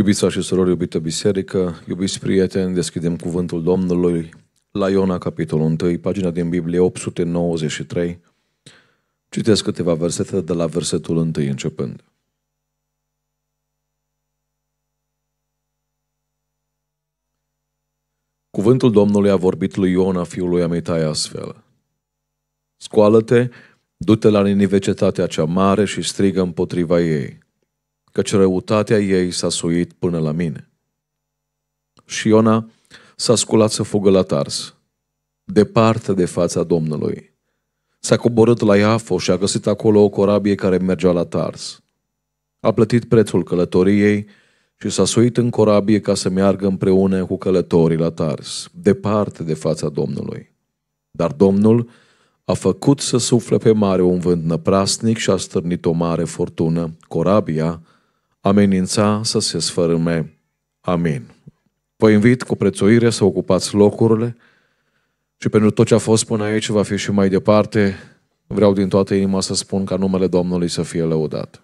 Iubiți și surori, iubită biserică, iubiți prieteni, deschidem cuvântul Domnului la Iona, capitolul 1, pagina din Biblie 893. Citesc câteva versete de la versetul 1 începând. Cuvântul Domnului a vorbit lui Iona, fiul lui Amitai, astfel. Scoală-te, du-te la Ninive, cetatea cea mare și strigă împotriva ei căci răutatea ei s-a suit până la mine. Și Iona s-a sculat să fugă la Tars, departe de fața Domnului. S-a coborât la Iafo și a găsit acolo o corabie care mergea la Tars. A plătit prețul călătoriei și s-a suit în corabie ca să meargă împreună cu călătorii la Tars, departe de fața Domnului. Dar Domnul a făcut să sufle pe mare un vânt năprasnic și a stârnit o mare furtună. Corabia amenința să se sfărâme. Amin. Vă invit cu prețuire să ocupați locurile și pentru tot ce a fost până aici va fi și mai departe. Vreau din toată inima să spun ca numele Domnului să fie lăudat.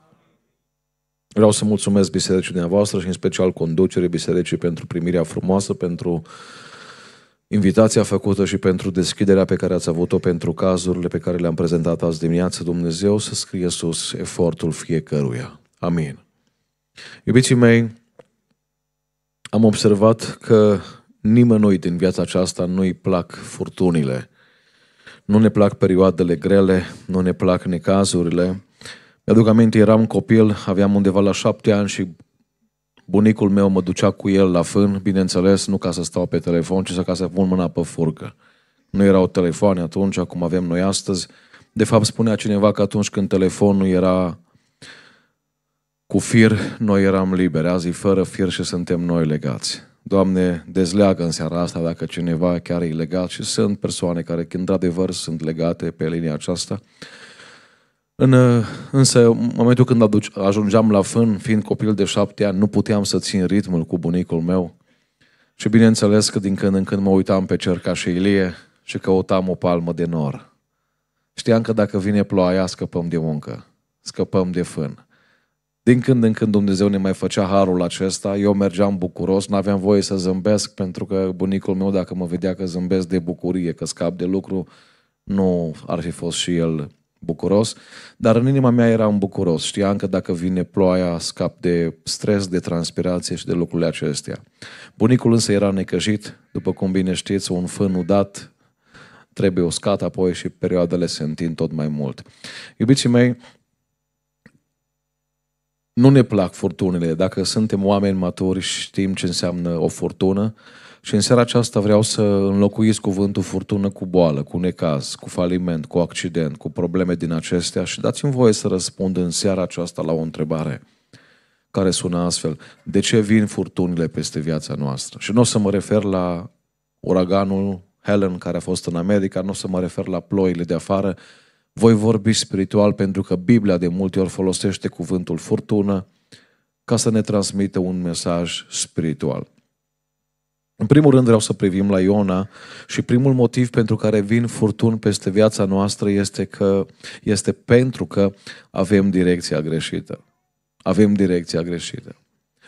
Vreau să mulțumesc bisericii dumneavoastră și în special conducerii bisericii pentru primirea frumoasă, pentru invitația făcută și pentru deschiderea pe care ați avut-o pentru cazurile pe care le-am prezentat azi dimineață. Dumnezeu să scrie sus efortul fiecăruia. Amin. Iubiții mei, am observat că nimănui din viața aceasta nu-i plac furtunile. Nu ne plac perioadele grele, nu ne plac necazurile. Mi-aduc aminte, eram copil, aveam undeva la șapte ani și bunicul meu mă ducea cu el la fân, bineînțeles, nu ca să stau pe telefon, ci ca să pun mâna pe furcă. Nu erau telefoane atunci, acum avem noi astăzi. De fapt, spunea cineva că atunci când telefonul era cu fir noi eram liberi, azi fără fir și suntem noi legați. Doamne, dezleagă în seara asta dacă cineva chiar e legat și sunt persoane care, într-adevăr, sunt legate pe linia aceasta. În, însă, în momentul când aduce, ajungeam la fân, fiind copil de șapte ani, nu puteam să țin ritmul cu bunicul meu. Și bineînțeles că din când în când mă uitam pe cer ca și Ilie și căutam o palmă de nor. Știam că dacă vine ploaia, scăpăm de muncă, scăpăm de fân. Din când în când Dumnezeu ne mai făcea harul acesta, eu mergeam bucuros, nu aveam voie să zâmbesc pentru că bunicul meu dacă mă vedea că zâmbesc de bucurie, că scap de lucru, nu ar fi fost și el bucuros, dar în inima mea eram bucuros. Știam că dacă vine ploaia, scap de stres, de transpirație și de lucrurile acestea. Bunicul însă era necăjit, după cum bine știți, un fân udat trebuie uscat, apoi și perioadele se întind tot mai mult. Iubiții mei, nu ne plac furtunile. Dacă suntem oameni maturi, știm ce înseamnă o furtună. Și în seara aceasta vreau să înlocuiesc cuvântul furtună cu boală, cu necaz, cu faliment, cu accident, cu probleme din acestea și dați-mi voie să răspund în seara aceasta la o întrebare care sună astfel. De ce vin furtunile peste viața noastră? Și nu o să mă refer la uraganul Helen care a fost în America, nu o să mă refer la ploile de afară, voi vorbi spiritual pentru că Biblia de multe ori folosește cuvântul furtună ca să ne transmită un mesaj spiritual. În primul rând vreau să privim la Iona și primul motiv pentru care vin furtun peste viața noastră este, că, este pentru că avem direcția greșită. Avem direcția greșită.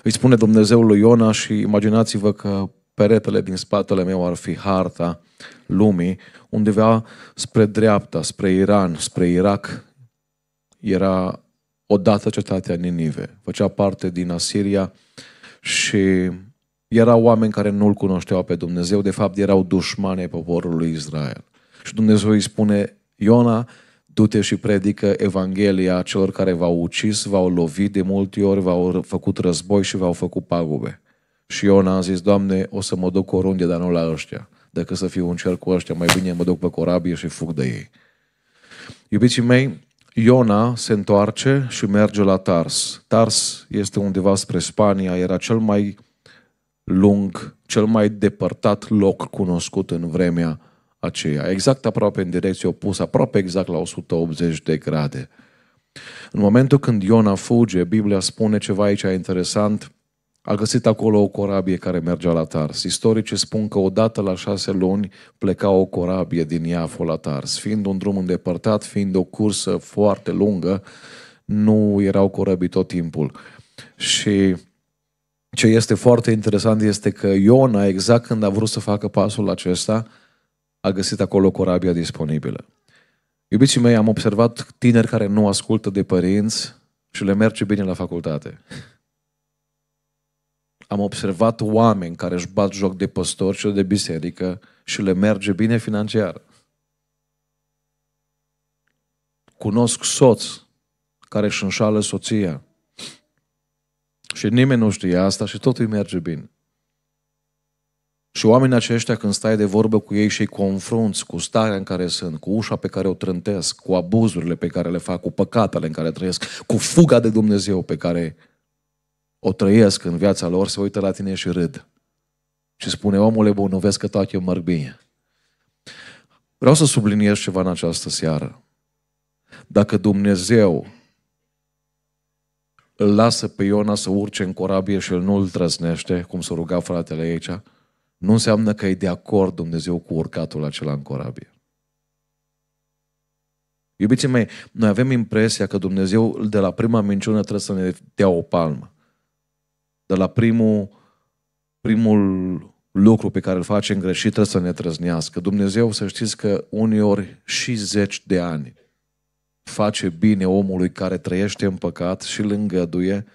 Îi spune Dumnezeul lui Iona și imaginați-vă că peretele din spatele meu ar fi harta lumii, undeva spre dreapta, spre Iran, spre Irak, era odată cetatea Ninive. Făcea parte din Asiria și erau oameni care nu-L cunoșteau pe Dumnezeu, de fapt erau dușmane poporului Israel. Și Dumnezeu îi spune, Iona, du-te și predică Evanghelia celor care v-au ucis, v-au lovit de multe ori, v-au făcut război și v-au făcut pagube. Și Iona a zis, Doamne, o să mă duc oriunde, dar nu la ăștia decât să fiu un cer cu ăștia, mai bine mă duc pe corabie și fug de ei. Iubiții mei, Iona se întoarce și merge la Tars. Tars este undeva spre Spania, era cel mai lung, cel mai depărtat loc cunoscut în vremea aceea, exact aproape în direcție opusă, aproape exact la 180 de grade. În momentul când Iona fuge, Biblia spune ceva aici interesant, a găsit acolo o corabie care mergea la Tars. Istoricii spun că odată la șase luni pleca o corabie din Iafo la Tars. Fiind un drum îndepărtat, fiind o cursă foarte lungă, nu erau corăbii tot timpul. Și ce este foarte interesant este că Iona, exact când a vrut să facă pasul acesta, a găsit acolo corabia disponibilă. Iubiții mei, am observat tineri care nu ascultă de părinți și le merge bine la facultate am observat oameni care își bat joc de păstori și de biserică și le merge bine financiar. Cunosc soț care își înșală soția și nimeni nu știe asta și tot îi merge bine. Și oamenii aceștia, când stai de vorbă cu ei și îi confrunți cu starea în care sunt, cu ușa pe care o trântesc, cu abuzurile pe care le fac, cu păcatele în care trăiesc, cu fuga de Dumnezeu pe care o trăiesc în viața lor, se uită la tine și râd. Și spune, omule bun, nu vezi că toate merg bine. Vreau să subliniez ceva în această seară. Dacă Dumnezeu îl lasă pe Iona să urce în corabie și el nu îl trăsnește, cum s-a rugat fratele aici, nu înseamnă că e de acord Dumnezeu cu urcatul acela în corabie. Iubiții mei, noi avem impresia că Dumnezeu de la prima minciună trebuie să ne dea o palmă de la primul, primul lucru pe care îl facem greșit trebuie să ne trăznească. Dumnezeu, să știți că uneori și zeci de ani face bine omului care trăiește în păcat și îl îngăduie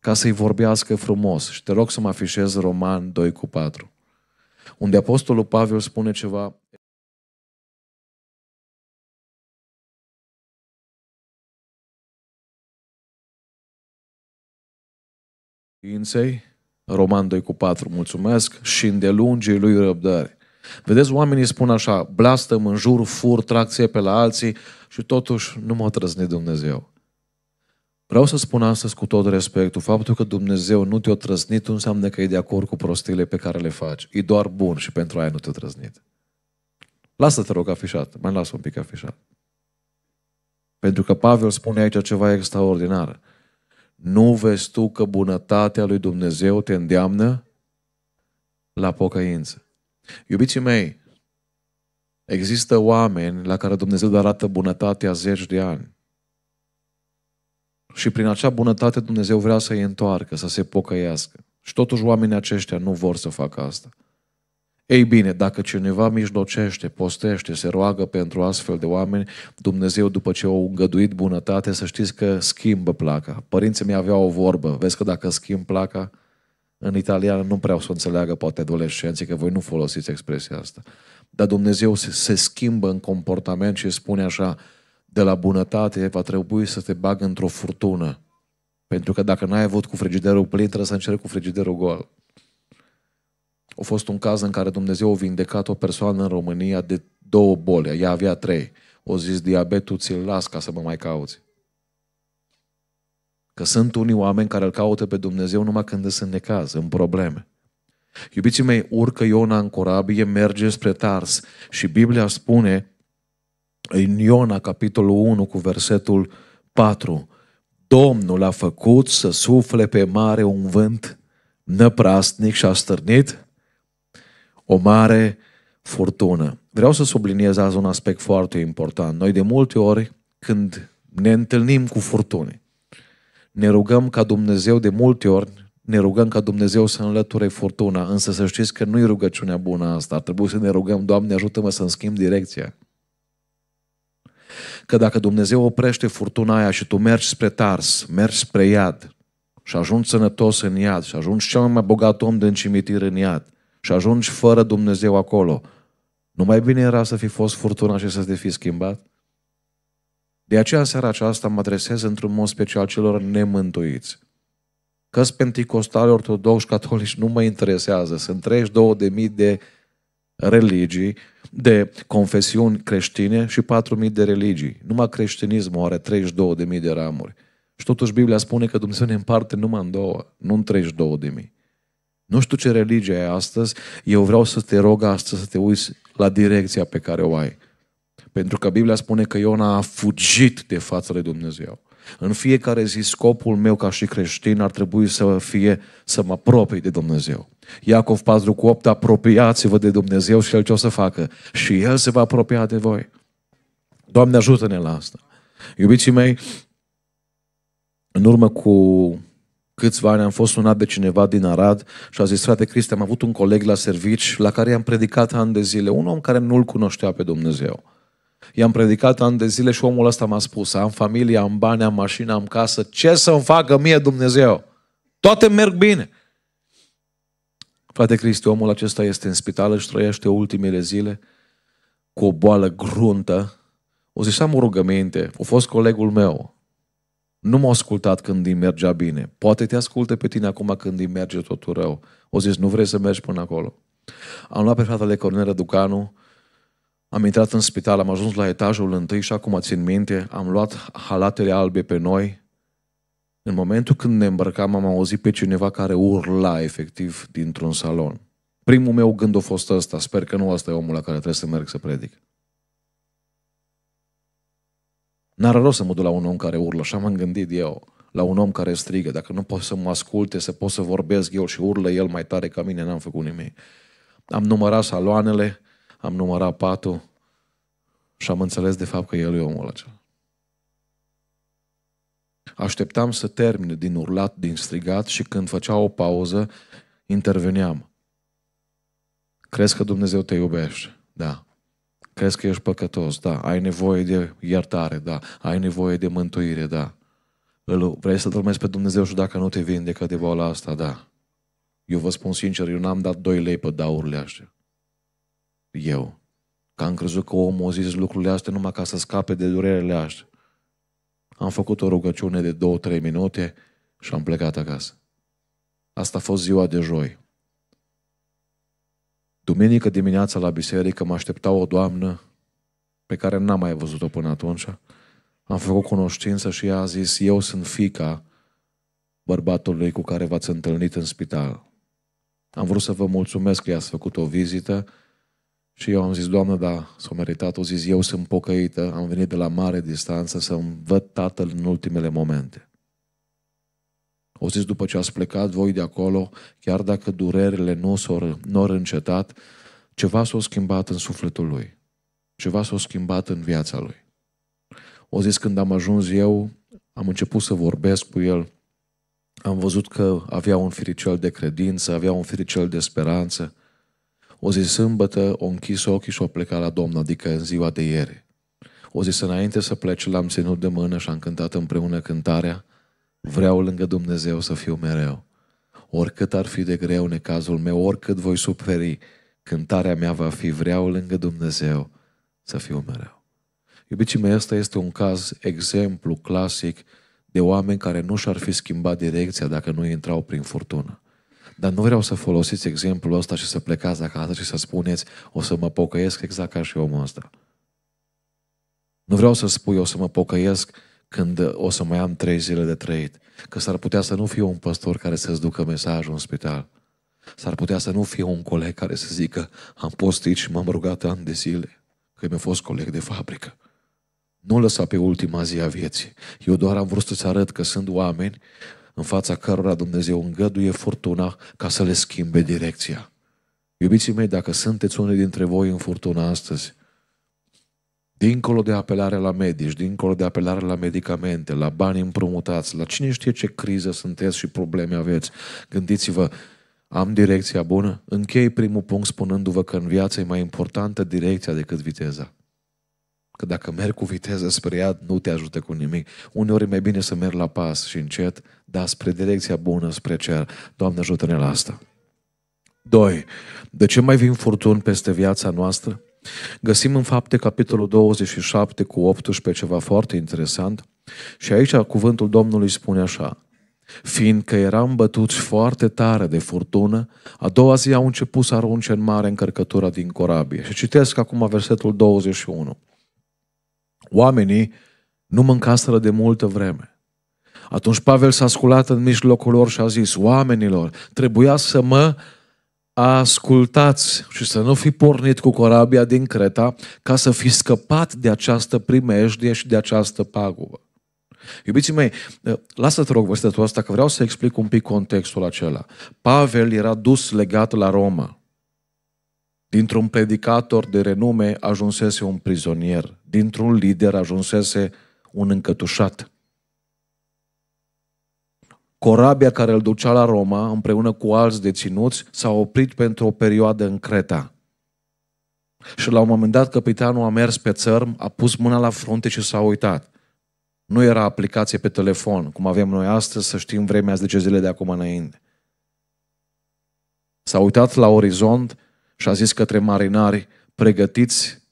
ca să-i vorbească frumos. Și te rog să mă afișez Roman 2 cu 4, unde Apostolul Pavel spune ceva Ființei, Roman 2 cu 4, mulțumesc, și îndelungii lui răbdare. Vedeți, oamenii spun așa, blastă, în jur, fur, tracție pe la alții și totuși nu mă trăzne Dumnezeu. Vreau să spun astăzi cu tot respectul, faptul că Dumnezeu nu te-a trăznit nu înseamnă că e de acord cu prostiile pe care le faci. E doar bun și pentru aia nu te-a trăznit. Lasă-te rog afișat, mai lasă un pic afișat. Pentru că Pavel spune aici ceva extraordinar. Nu vezi tu că bunătatea lui Dumnezeu te îndeamnă la pocăință. Iubiții mei, există oameni la care Dumnezeu arată bunătatea zeci de ani. Și prin acea bunătate Dumnezeu vrea să-i întoarcă, să se pocăiască. Și totuși oamenii aceștia nu vor să facă asta. Ei bine, dacă cineva mijlocește, postește, se roagă pentru astfel de oameni, Dumnezeu, după ce au îngăduit bunătate, să știți că schimbă placa. Părinții mei aveau o vorbă. Vezi că dacă schimb placa, în italiană nu prea o să înțeleagă poate adolescenții că voi nu folosiți expresia asta. Dar Dumnezeu se, se schimbă în comportament și spune așa, de la bunătate va trebui să te bag într-o furtună. Pentru că dacă n-ai avut cu frigiderul plin, trebuie să încerci cu frigiderul gol. A fost un caz în care Dumnezeu a vindecat o persoană în România de două boli. Ea avea trei. O zis, diabetul ți-l las ca să mă mai cauți. Că sunt unii oameni care îl caută pe Dumnezeu numai când sunt necaz, în probleme. Iubiții mei, urcă Iona în corabie, merge spre Tars și Biblia spune în Iona, capitolul 1, cu versetul 4, Domnul a făcut să sufle pe mare un vânt năprastnic și a stârnit o mare furtună. Vreau să subliniez azi un aspect foarte important. Noi de multe ori, când ne întâlnim cu furtune, ne rugăm ca Dumnezeu de multe ori, ne rugăm ca Dumnezeu să înlăture furtuna, însă să știți că nu e rugăciunea bună asta. Ar trebui să ne rugăm, Doamne, ajută-mă să-mi schimb direcția. Că dacă Dumnezeu oprește furtuna aia și tu mergi spre Tars, mergi spre Iad și ajungi sănătos în Iad și ajungi cel mai bogat om din cimitir în Iad, și ajungi fără Dumnezeu acolo. Nu mai bine era să fi fost furtuna și să te fi schimbat? De aceea, în seara aceasta, mă adresez într-un mod special celor nemântuiți. că penticostali, ortodoxi, catolici, nu mă interesează. Sunt 32 de mii de religii, de confesiuni creștine și 4.000 de religii. Numai creștinismul are 32 de ramuri. Și totuși Biblia spune că Dumnezeu ne împarte numai în două, nu în mii. Nu știu ce religie ai astăzi, eu vreau să te rog astăzi să te uiți la direcția pe care o ai. Pentru că Biblia spune că Iona a fugit de față lui Dumnezeu. În fiecare zi scopul meu ca și creștin ar trebui să fie să mă apropii de Dumnezeu. Iacov 4 cu 8, apropiați-vă de Dumnezeu și El ce o să facă? Și El se va apropia de voi. Doamne ajută-ne la asta. Iubiții mei, în urmă cu câțiva ani am fost sunat de cineva din Arad și a zis, frate Cristi, am avut un coleg la servici la care i-am predicat ani de zile, un om care nu-L cunoștea pe Dumnezeu. I-am predicat ani de zile și omul ăsta m-a spus, am familie, am bani, am mașină, am casă, ce să-mi facă mie Dumnezeu? Toate merg bine. Frate Cristi, omul acesta este în spital, își trăiește ultimele zile cu o boală gruntă. O ziceam o rugăminte, a fost colegul meu, nu m-a ascultat când îi mergea bine. Poate te asculte pe tine acum când îi merge totul rău. O zis, nu vrei să mergi până acolo. Am luat pe fratele Cornel Ducanu, am intrat în spital, am ajuns la etajul întâi și acum țin minte, am luat halatele albe pe noi. În momentul când ne îmbrăcam, am auzit pe cineva care urla efectiv dintr-un salon. Primul meu gând a fost ăsta, sper că nu ăsta e omul la care trebuie să merg să predic. N-ar rost să mă duc la un om care urlă, așa m-am gândit eu, la un om care strigă. Dacă nu pot să mă asculte, să pot să vorbesc eu și urlă el mai tare ca mine, n-am făcut nimic. Am numărat saloanele, am numărat patul și am înțeles de fapt că el e omul acela. Așteptam să termine din urlat, din strigat și când făcea o pauză, interveneam. Crezi că Dumnezeu te iubește? Da crezi că ești păcătos, da, ai nevoie de iertare, da, ai nevoie de mântuire, da. vrei să-L urmezi pe Dumnezeu și dacă nu te vindecă de boala asta, da. Eu vă spun sincer, eu n-am dat doi lei pe daurile astea. Eu. Că am crezut că omul a zis lucrurile astea numai ca să scape de durerile astea. Am făcut o rugăciune de două-trei minute și am plecat acasă. Asta a fost ziua de joi. Duminică dimineața la biserică mă aștepta o doamnă pe care n-am mai văzut-o până atunci. Am făcut cunoștință și ea a zis, eu sunt fica bărbatului cu care v-ați întâlnit în spital. Am vrut să vă mulțumesc că i-ați făcut o vizită și eu am zis, Doamnă, da, s-o meritat. O zis, eu sunt pocăită, am venit de la mare distanță să-mi văd tatăl în ultimele momente. O zis, după ce ați plecat voi de acolo, chiar dacă durerile nu s-au n încetat, ceva s-a schimbat în sufletul lui. Ceva s-a schimbat în viața lui. O zis, când am ajuns eu, am început să vorbesc cu el, am văzut că avea un firicel de credință, avea un firicel de speranță. O zi sâmbătă o închis ochii și o plecat la Domn, adică în ziua de ieri. O zis înainte să plece, l-am ținut de mână și am cântat împreună cântarea Vreau lângă Dumnezeu să fiu mereu. Oricât ar fi de greu necazul meu, oricât voi suferi, cântarea mea va fi vreau lângă Dumnezeu să fiu mereu. Iubiții mei, ăsta este un caz exemplu clasic de oameni care nu și-ar fi schimbat direcția dacă nu intrau prin furtună. Dar nu vreau să folosiți exemplul ăsta și să plecați acasă și să spuneți o să mă pocăiesc exact ca și omul ăsta. Nu vreau să spui o să mă pocăiesc când o să mai am trei zile de trăit. Că s-ar putea să nu fie un păstor care să-ți ducă mesajul în spital. S-ar putea să nu fie un coleg care să zică am postit și m-am rugat ani de zile, că mi-a fost coleg de fabrică. Nu lăsa pe ultima zi a vieții. Eu doar am vrut să-ți arăt că sunt oameni în fața cărora Dumnezeu îngăduie furtuna ca să le schimbe direcția. Iubiții mei, dacă sunteți unii dintre voi în furtuna astăzi, dincolo de apelare la medici, dincolo de apelare la medicamente, la bani împrumutați, la cine știe ce criză sunteți și probleme aveți, gândiți-vă, am direcția bună? Închei primul punct spunându-vă că în viață e mai importantă direcția decât viteza. Că dacă merg cu viteză spre ea, nu te ajută cu nimic. Uneori e mai bine să mergi la pas și încet, dar spre direcția bună, spre cer. Doamne, ajută-ne la asta. 2. De ce mai vin furtuni peste viața noastră? Găsim în fapte capitolul 27 cu 18 ceva foarte interesant și aici cuvântul Domnului spune așa Fiindcă eram bătuți foarte tare de furtună, a doua zi au început să arunce în mare încărcătura din corabie. Și citesc acum versetul 21. Oamenii nu mâncaseră de multă vreme. Atunci Pavel s-a sculat în mijlocul lor și a zis, oamenilor, trebuia să mă ascultați și să nu fi pornit cu corabia din Creta ca să fi scăpat de această primejdie și de această pagubă. Iubiții mei, lasă-te rog versetul asta că vreau să explic un pic contextul acela. Pavel era dus legat la Roma. Dintr-un predicator de renume ajunsese un prizonier. Dintr-un lider ajunsese un încătușat. Corabia care îl ducea la Roma, împreună cu alți deținuți, s-a oprit pentru o perioadă în Creta. Și la un moment dat capitanul a mers pe țărm, a pus mâna la frunte și s-a uitat. Nu era aplicație pe telefon, cum avem noi astăzi, să știm vremea 10 zile de acum înainte. S-a uitat la orizont și a zis către marinari, pregătiți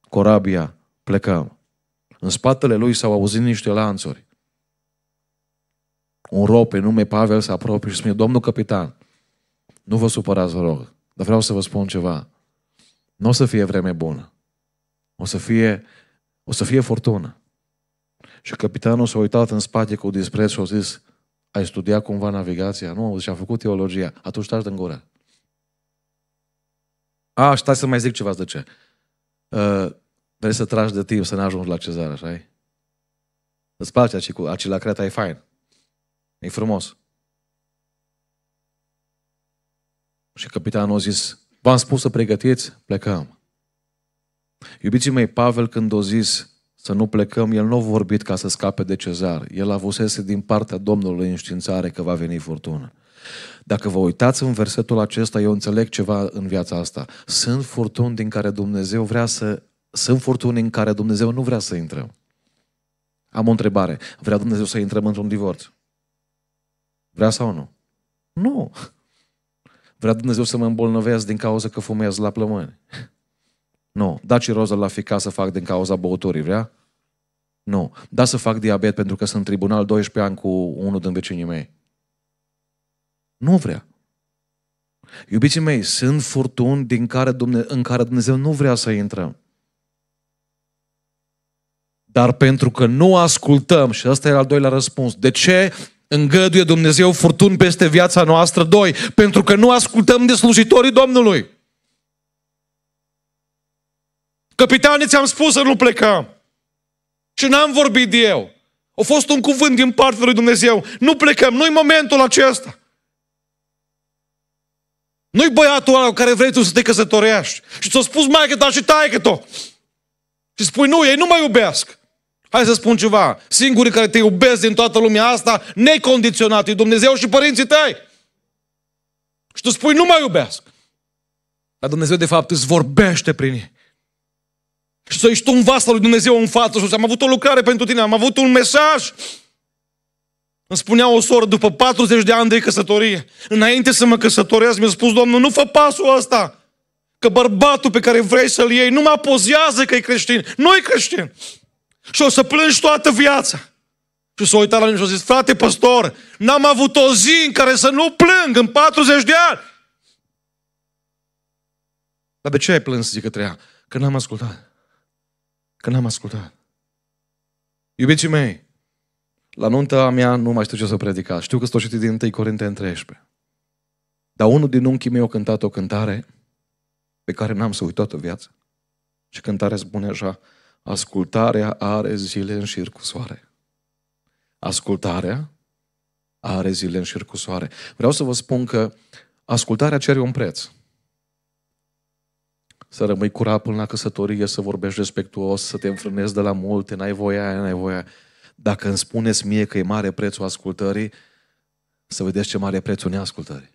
corabia, plecăm. În spatele lui s-au auzit niște lanțuri un rob pe nume Pavel se apropie și spune, Domnul capitan, nu vă supărați, vă rog, dar vreau să vă spun ceva. Nu o să fie vreme bună. O să fie, o să fie furtună. Și capitanul s-a uitat în spate cu dispreț și a zis, ai studiat cumva navigația? Nu, și a făcut teologia. Atunci stai în gură. A, stai să mai zic ceva, de ce? Uh, vrei să tragi de timp să n-ajungi la cezar, așa Îți place acela acel lacret, e fain e frumos. Și capitanul a zis, v-am spus să pregătiți, plecăm. Iubiții mei, Pavel când a zis să nu plecăm, el nu a vorbit ca să scape de cezar. El avusese din partea Domnului științare că va veni furtună. Dacă vă uitați în versetul acesta, eu înțeleg ceva în viața asta. Sunt furtuni din care Dumnezeu vrea să... Sunt furtuni în care Dumnezeu nu vrea să intrăm. Am o întrebare. Vrea Dumnezeu să intrăm într-un divorț? Vrea sau nu? Nu. Vrea Dumnezeu să mă îmbolnăvesc din cauza că fumez la plămâni. Nu. Da ciroză la fica să fac din cauza băuturii, vrea? Nu. Da să fac diabet pentru că sunt tribunal 12 ani cu unul din vecinii mei. Nu vrea. Iubiții mei, sunt furtuni din care Dumne- în care Dumnezeu nu vrea să intrăm. Dar pentru că nu ascultăm, și ăsta e al doilea răspuns, de ce Îngăduie Dumnezeu furtun peste viața noastră. Doi, pentru că nu ascultăm de slujitorii Domnului. Capitane, ți-am spus să nu plecăm. Și n-am vorbit de eu. A fost un cuvânt din partea lui Dumnezeu. Nu plecăm, nu-i momentul acesta. Nu-i băiatul ăla cu care vrei tu să te căsătorești. Și ți-a spus mai că ta și taică-to. Și spui, nu, ei nu mă iubesc. Hai să spun ceva. Singurii care te iubesc din toată lumea asta, necondiționat, e Dumnezeu și părinții tăi. Și tu spui, nu mă iubesc. Dar Dumnezeu, de fapt, îți vorbește prin ei. Și să ești tu un vas al lui Dumnezeu în față Și Am avut o lucrare pentru tine, am avut un mesaj. Îmi spunea o soră, după 40 de ani de căsătorie, înainte să mă căsătoresc, mi-a spus, Domnul, nu fă pasul ăsta. Că bărbatul pe care vrei să-l iei nu mă apozează că e creștin. Nu e creștin. Și o să plângi toată viața. Și s-a uitat la mine și a zis, frate păstor, n-am avut o zi în care să nu plâng în 40 de ani. Dar de ce ai plâns, zică treia? Că n-am ascultat. Că n-am ascultat. Iubiții mei, la nunta mea nu mai știu ce să predica. Știu că sunt o citit din 1 Corinte 13. Dar unul din unchii mei a cântat o cântare pe care n-am să uit toată viața. Și cântarea spune așa, Ascultarea are zile în șir cu soare. Ascultarea are zile în șir cu soare. Vreau să vă spun că ascultarea cere un preț. Să rămâi curat până la căsătorie, să vorbești respectuos, să te înfrânezi de la multe, n-ai voia aia, n-ai voia Dacă îmi spuneți mie că e mare prețul ascultării, să vedeți ce mare e prețul neascultării.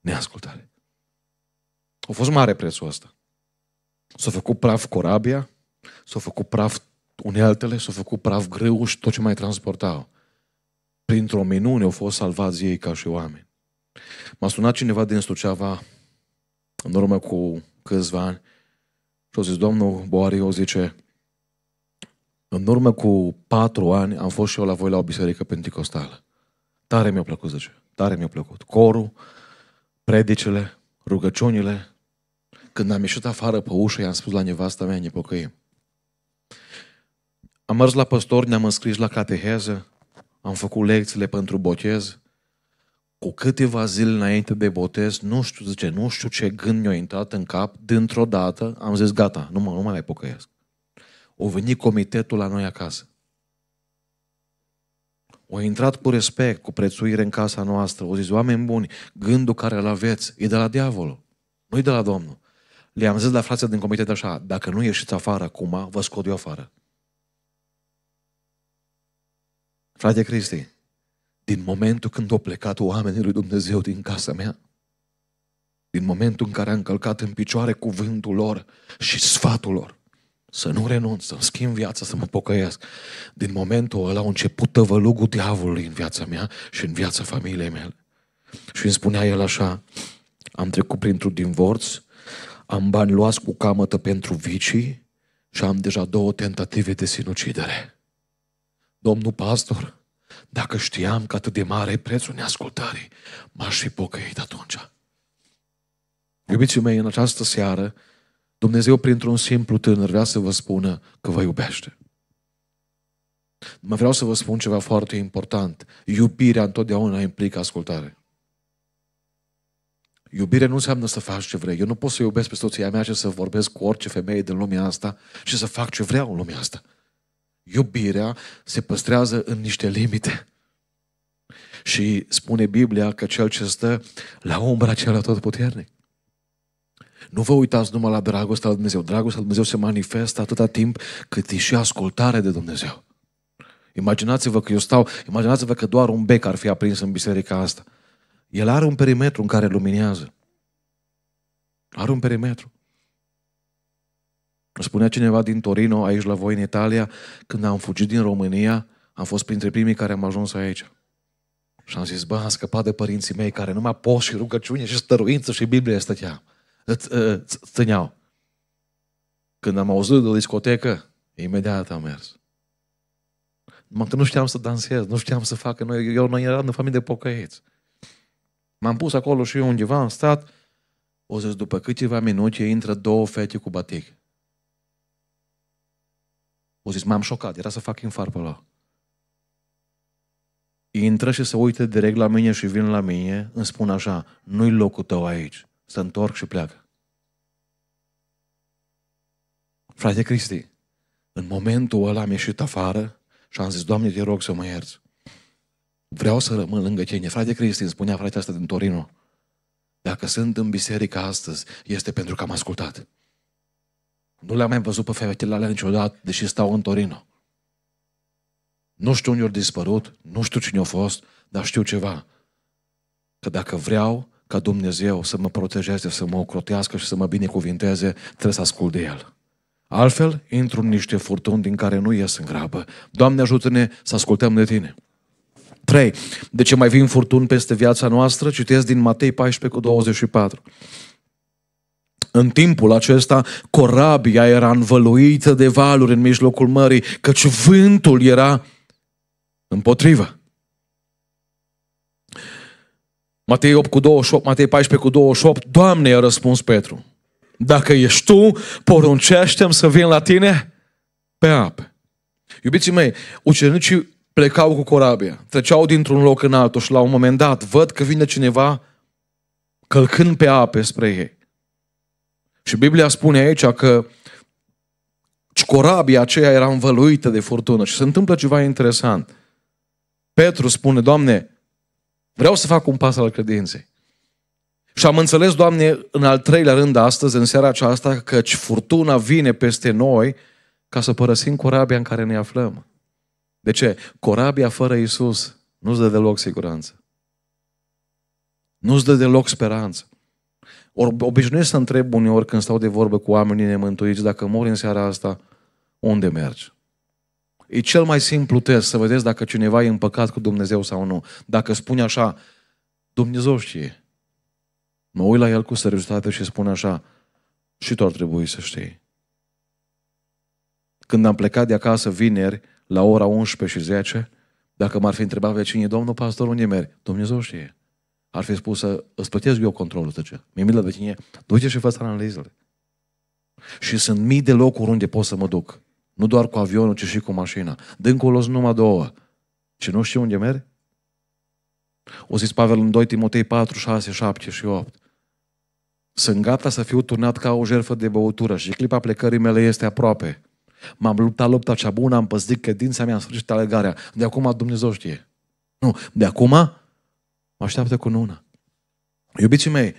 Neascultare. A fost mare prețul ăsta. S-a făcut praf corabia, s-a făcut praf unealtele, s-a făcut praf greu și tot ce mai transportau. Printr-o minune au fost salvați ei ca și oameni. M-a sunat cineva din Suceava în urmă cu câțiva ani și a zis, domnul Boariu, zice, în urmă cu patru ani am fost și eu la voi la o biserică pentecostală. Tare mi-a plăcut, zice. Tare mi-a plăcut. Corul, predicele, rugăciunile, când am ieșit afară pe ușă, i-am spus la nevasta mea, ne pocăim. Am mers la păstor, ne-am înscris la cateheză, am făcut lecțiile pentru botez. Cu câteva zile înainte de botez, nu știu, zice, nu știu ce gând mi-a intrat în cap, dintr-o dată am zis, gata, nu mă, nu mai mai pocăiesc. O venit comitetul la noi acasă. O intrat cu respect, cu prețuire în casa noastră. O zis, oameni buni, gândul care îl aveți e de la diavol, nu e de la Domnul. Le-am zis la frații din comitet așa, dacă nu ieșiți afară acum, vă scot eu afară. Frate Cristi, din momentul când au plecat oamenii lui Dumnezeu din casa mea, din momentul în care am călcat în picioare cuvântul lor și sfatul lor, să nu renunț, să-mi schimb viața, să mă pocăiesc. Din momentul ăla au început tăvălugul diavolului în viața mea și în viața familiei mele. Și îmi spunea el așa, am trecut printr-un divorț, am bani luați cu camătă pentru vicii și am deja două tentative de sinucidere. Domnul pastor, dacă știam că atât de mare e prețul neascultării, m-aș fi pocăit atunci. Iubiții mei, în această seară, Dumnezeu printr-un simplu tânăr vrea să vă spună că vă iubește. Mă vreau să vă spun ceva foarte important. Iubirea întotdeauna implică ascultare. Iubire nu înseamnă să faci ce vrei. Eu nu pot să iubesc pe soția mea și să vorbesc cu orice femeie din lumea asta și să fac ce vreau în lumea asta. Iubirea se păstrează în niște limite. Și spune Biblia că cel ce stă la umbra celui puternic. Nu vă uitați numai la dragostea lui Dumnezeu. Dragostea lui Dumnezeu se manifestă atâta timp cât e și ascultare de Dumnezeu. Imaginați-vă că eu stau, imaginați-vă că doar un bec ar fi aprins în biserica asta. El are un perimetru în care luminează. Are un perimetru. Spunea cineva din Torino, aici la voi în Italia, când am fugit din România, am fost printre primii care am ajuns aici. Și am zis, bă, am scăpat de părinții mei care numai post și rugăciune și stăruință și Biblie stătea. Ă, Țâneau. Când am auzit de discotecă, imediat am mers. Numai că nu știam să dansez, nu știam să fac. eu, nu eram în familie de pocăiți. M-am pus acolo și eu undeva, am stat, o zis, după câteva minute intră două fete cu batic. O zis, m-am șocat, era să fac infar pe la. Intră și se uită direct la mine și vin la mine, îmi spun așa, nu-i locul tău aici, să întorc și pleacă. Frate Cristi, în momentul ăla am ieșit afară și am zis, Doamne, te rog să mă ierți. Vreau să rămân lângă tine. Frate Cristin, spunea fratele asta din Torino, dacă sunt în biserică astăzi, este pentru că am ascultat. Nu le-am mai văzut pe fetele alea niciodată, deși stau în Torino. Nu știu unde au dispărut, nu știu cine au fost, dar știu ceva. Că dacă vreau ca Dumnezeu să mă protejeze, să mă ocrotească și să mă binecuvinteze, trebuie să ascult de El. Altfel, intru în niște furtuni din care nu ies în grabă. Doamne, ajută-ne să ascultăm de Tine. 3. De ce mai vin furtun peste viața noastră? Citesc din Matei 14 cu 24. În timpul acesta, corabia era învăluită de valuri în mijlocul mării, căci vântul era împotrivă. Matei 8 cu 28, Matei 14 cu 28, Doamne, a răspuns Petru, dacă ești Tu, poruncește-mi să vin la Tine pe apă. Iubiții mei, ucenicii plecau cu corabia, treceau dintr-un loc în altul și la un moment dat văd că vine cineva călcând pe ape spre ei. Și Biblia spune aici că corabia aceea era învăluită de furtună și se întâmplă ceva interesant. Petru spune, Doamne, vreau să fac un pas al credinței. Și am înțeles, Doamne, în al treilea rând astăzi, în seara aceasta, căci furtuna vine peste noi ca să părăsim corabia în care ne aflăm. De ce? Corabia fără Isus nu-ți dă deloc siguranță. Nu-ți dă deloc speranță. Or, obișnuiesc să întreb uneori când stau de vorbă cu oamenii nemântuiți, dacă mor în seara asta, unde mergi? E cel mai simplu test să vedeți dacă cineva e împăcat cu Dumnezeu sau nu. Dacă spune așa, Dumnezeu știe. Mă uit la el cu seriozitate și spune așa, și tu ar trebui să știi. Când am plecat de acasă vineri, la ora 11 și 10, dacă m-ar fi întrebat vecinii, domnul pastor, unde mergi? Dumnezeu știe. Ar fi spus să îți plătesc eu controlul tău. Mi-e milă de tine, du-te și fă ți analizele. Și sunt mii de locuri unde pot să mă duc. Nu doar cu avionul, ci și cu mașina. Dâncolo sunt numai două. Și nu știu unde merg? O zis Pavel în 2 Timotei 4, 6, 7 și 8. Sunt gata să fiu turnat ca o jertfă de băutură și clipa plecării mele este aproape. M-am luptat lupta cea bună, am păzdit credința mea, am sfârșit alegarea. De acum Dumnezeu știe. Nu, de acum mă așteaptă cu una. Iubiții mei,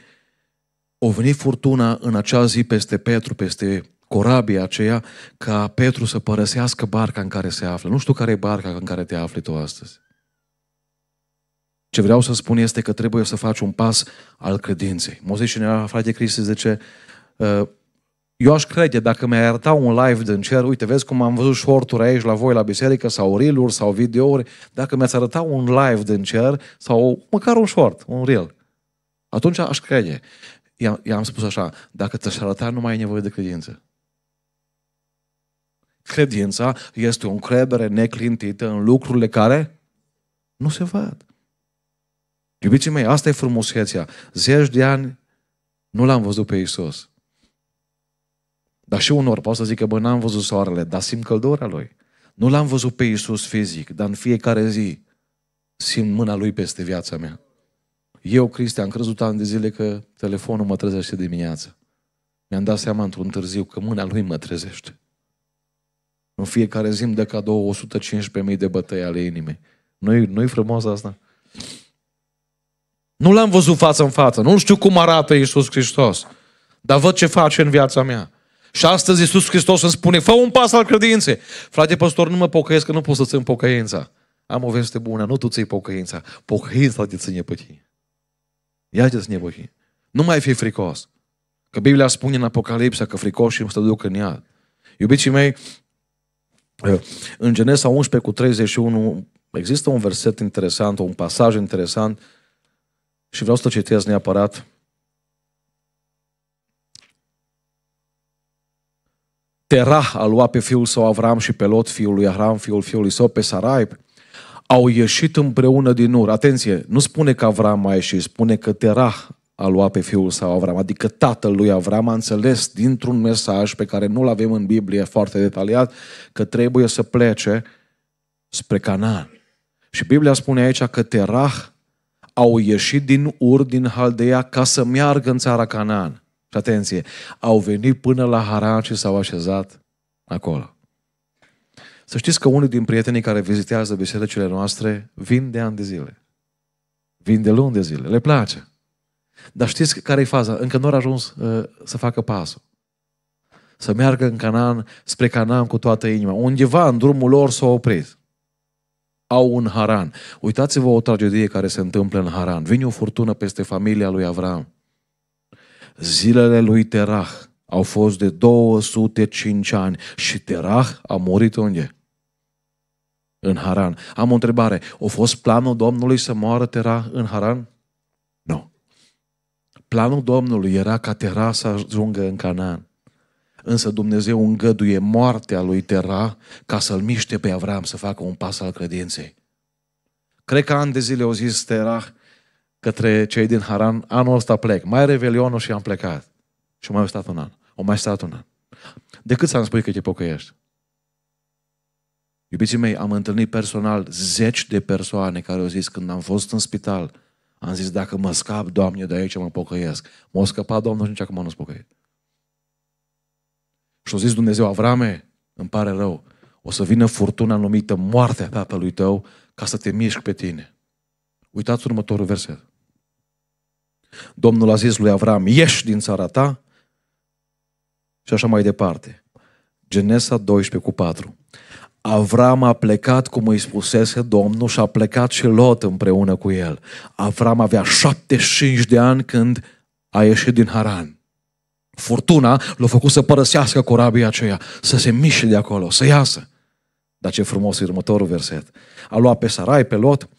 o venit furtuna în acea zi peste Petru, peste corabia aceea, ca Petru să părăsească barca în care se află. Nu știu care e barca în care te afli tu astăzi. Ce vreau să spun este că trebuie să faci un pas al credinței. Mozișul era frate Cristi zice, uh, eu aș crede, dacă mi-ai arăta un live din cer, uite, vezi cum am văzut șorturi aici la voi la biserică, sau reel sau videouri, dacă mi-ați arăta un live din cer, sau măcar un short, un reel, atunci aș crede. I-am, spus așa, dacă ți-aș arăta, nu mai ai nevoie de credință. Credința este o încredere neclintită în lucrurile care nu se vad. Iubiții mei, asta e frumusețea. Zeci de ani nu l-am văzut pe Isus. Dar și unor poate să zică, bă, n-am văzut soarele, dar simt căldura lui. Nu l-am văzut pe Iisus fizic, dar în fiecare zi simt mâna lui peste viața mea. Eu, Cristian, am crezut ani de zile că telefonul mă trezește dimineața. Mi-am dat seama într-un târziu că mâna lui mă trezește. În fiecare zi îmi dă cadou 115.000 de bătăi ale inimii. Nu-i, nu-i frumos asta? Nu l-am văzut față în față. Nu știu cum arată Iisus Hristos. Dar văd ce face în viața mea. Și astăzi Iisus Hristos îmi spune, fă un pas al credinței. Frate pastor, nu mă pocăiesc, că nu pot să țin pocăința. Am o veste bună, nu tu ții pocăința. Pocăința te ține pe tine. Ia te ține pe tine. Nu mai fi fricos. Că Biblia spune în Apocalipsa că fricoșii îmi stăduc în iad. Iubiții mei, eh, în Genesa 11 cu 31 există un verset interesant, un pasaj interesant și vreau să citesc neapărat Terah a luat pe fiul său Avram și pe Lot, fiul lui Avram, fiul fiului său, pe Sarai, au ieșit împreună din Ur. Atenție, nu spune că Avram a ieșit, spune că Terah a luat pe fiul său Avram, adică tatăl lui Avram a înțeles dintr-un mesaj pe care nu-l avem în Biblie foarte detaliat, că trebuie să plece spre Canaan. Și Biblia spune aici că Terah au ieșit din Ur, din Haldea, ca să meargă în țara Canaan. Și atenție, au venit până la Haran și s-au așezat acolo. Să știți că unii din prietenii care vizitează bisericile noastre vin de ani de zile. Vin de luni de zile. Le place. Dar știți care e faza? Încă nu au ajuns uh, să facă pasul. Să meargă în Canaan, spre Canaan cu toată inima. Undeva în drumul lor s-au oprit. Au un Haran. Uitați-vă o tragedie care se întâmplă în Haran. Vine o furtună peste familia lui Avram. Zilele lui Terah au fost de 205 ani și Terah a murit unde? În Haran. Am o întrebare. A fost planul Domnului să moară Terah în Haran? Nu. Planul Domnului era ca Terah să ajungă în Canaan. Însă Dumnezeu îngăduie moartea lui Terah ca să-l miște pe Avram să facă un pas al credinței. Cred că ani de zile au zis Terah, către cei din Haran, anul ăsta plec. Mai revelionul și am plecat. Și mai stat un an. O mai stat un an. De cât să-mi spui că te pocăiești? Iubiții mei, am întâlnit personal zeci de persoane care au zis când am fost în spital, am zis dacă mă scap, Doamne, de aici mă pocăiesc. M-a scăpat Domnul și nici acum nu-s pocăit. Și au zis Dumnezeu, Avrame, îmi pare rău, o să vină furtuna numită moartea tatălui tău ca să te mișc pe tine. Uitați următorul verset. Domnul a zis lui Avram, ieși din țara ta și așa mai departe. Genesa 12 cu 4. Avram a plecat, cum îi spusese Domnul, și a plecat și Lot împreună cu el. Avram avea 75 de ani când a ieșit din Haran. Furtuna l-a făcut să părăsească corabia aceea, să se miște de acolo, să iasă. Dar ce frumos e următorul verset. A luat pe Sarai, pe Lot,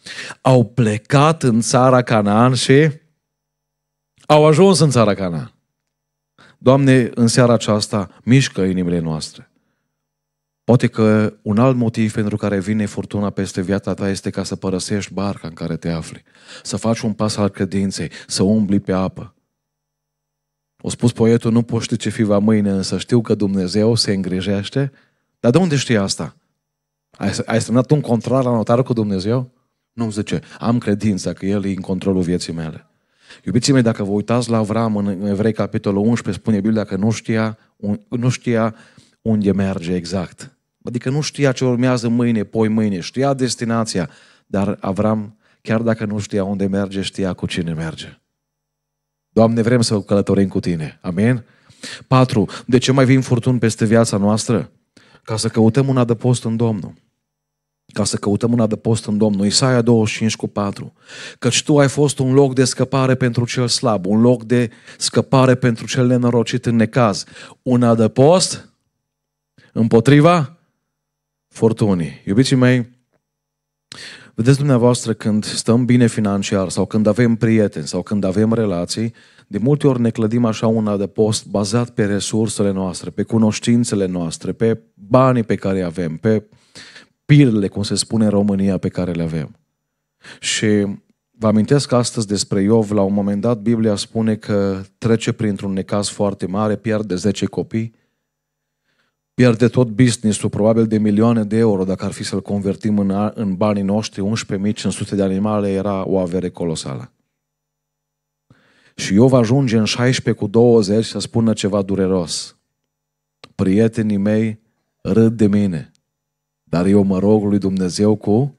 au plecat în țara Canaan și au ajuns în țara Cana. Doamne, în seara aceasta mișcă inimile noastre. Poate că un alt motiv pentru care vine furtuna peste viața ta este ca să părăsești barca în care te afli, să faci un pas al credinței, să umbli pe apă. O spus poetul, nu poți ști ce fi va mâine, însă știu că Dumnezeu se îngrijește. Dar de unde știi asta? Ai, ai semnat un contract la notar cu Dumnezeu? Nu, zice, am credința că El e în controlul vieții mele. Iubiții mei, dacă vă uitați la Avram în Evrei, capitolul 11, spune Biblia că nu știa, nu știa unde merge exact. Adică nu știa ce urmează mâine, poi mâine, știa destinația, dar Avram, chiar dacă nu știa unde merge, știa cu cine merge. Doamne, vrem să călătorim cu Tine. Amin? 4. De ce mai vin furtuni peste viața noastră? Ca să căutăm un adăpost în Domnul ca să căutăm un adăpost în Domnul. Isaia 25 cu 4. Căci tu ai fost un loc de scăpare pentru cel slab, un loc de scăpare pentru cel nenorocit în necaz, un adăpost împotriva fortunii. Iubiții mei, vedeți dumneavoastră când stăm bine financiar sau când avem prieteni sau când avem relații, de multe ori ne clădim așa un adăpost bazat pe resursele noastre, pe cunoștințele noastre, pe banii pe care avem, pe pirle, cum se spune în România, pe care le avem. Și vă amintesc astăzi despre Iov, la un moment dat Biblia spune că trece printr-un necaz foarte mare, pierde 10 copii, pierde tot business-ul, probabil de milioane de euro, dacă ar fi să-l convertim în, în banii noștri, 11.500 de animale era o avere colosală. Și Iov ajunge în 16 cu 20 să spună ceva dureros. Prietenii mei râd de mine dar eu mă rog lui Dumnezeu cu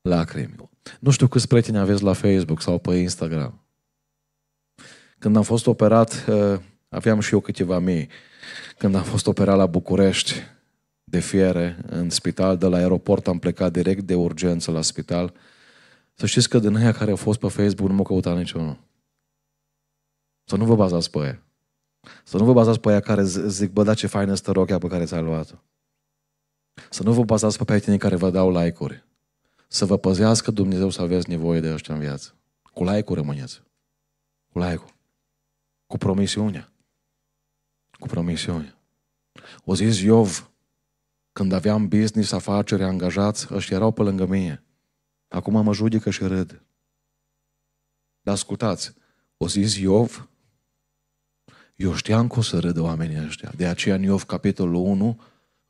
lacrimi. Nu știu câți prieteni aveți la Facebook sau pe Instagram. Când am fost operat, uh, aveam și eu câteva mii. Când am fost operat la București de fiere, în spital, de la aeroport am plecat direct de urgență la spital. Să știți că din aia care au fost pe Facebook nu m-au căutat niciunul. Să nu vă bazați pe aia. Să nu vă bazați pe aia care zic, bă, da, ce faină stă rochea pe care ți-a luat-o. Să nu vă bazați pe prietenii care vă dau like-uri. Să vă păzească Dumnezeu să aveți nevoie de ăștia în viață. Cu like-ul rămâneți. Cu like-ul. Cu promisiunea. Cu promisiunea. O zis Iov, când aveam business, afaceri, angajați, ăștia erau pe lângă mine. Acum mă judecă și râd. Dar ascultați, o zis Iov, eu știam că o să râdă oamenii ăștia. De aceea în Iov, capitolul 1,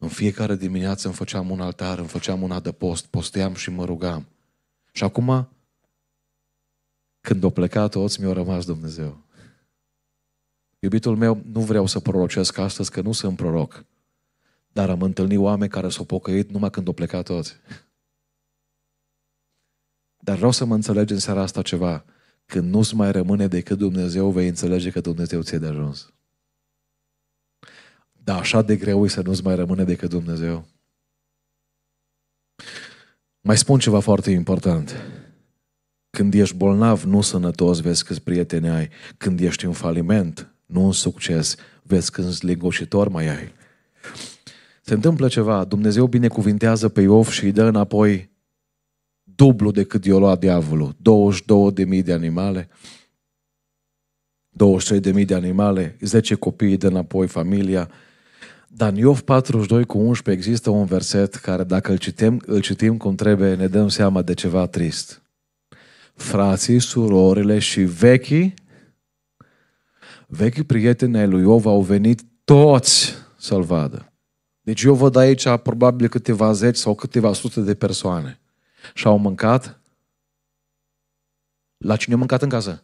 în fiecare dimineață îmi făceam un altar, îmi făceam un adăpost, posteam și mă rugam. Și acum, când o pleca toți, mi-au rămas Dumnezeu. Iubitul meu, nu vreau să prorocesc astăzi, că nu sunt proroc. Dar am întâlnit oameni care s-au pocăit numai când o pleca toți. Dar vreau să mă înțelegi în seara asta ceva. Când nu-ți mai rămâne decât Dumnezeu, vei înțelege că Dumnezeu ți-e de ajuns. Dar așa de greu e să nu-ți mai rămâne decât Dumnezeu. Mai spun ceva foarte important. Când ești bolnav, nu sănătos, vezi câți prieteni ai. Când ești în faliment, nu în succes, vezi câți legocitor mai ai. Se întâmplă ceva, Dumnezeu binecuvintează pe Iov și îi dă înapoi dublu decât i-o lua diavolul. 22.000 de animale, 23.000 de animale, 10 copii de înapoi, familia, dar în Iov 42 cu 11 există un verset care dacă îl citim, îl citim cum trebuie, ne dăm seama de ceva trist. Frații, surorile și vechii, vechii prieteni ai lui Iov au venit toți să-l vadă. Deci eu văd aici probabil câteva zeci sau câteva sute de persoane. Și au mâncat la cine a mâncat în casă?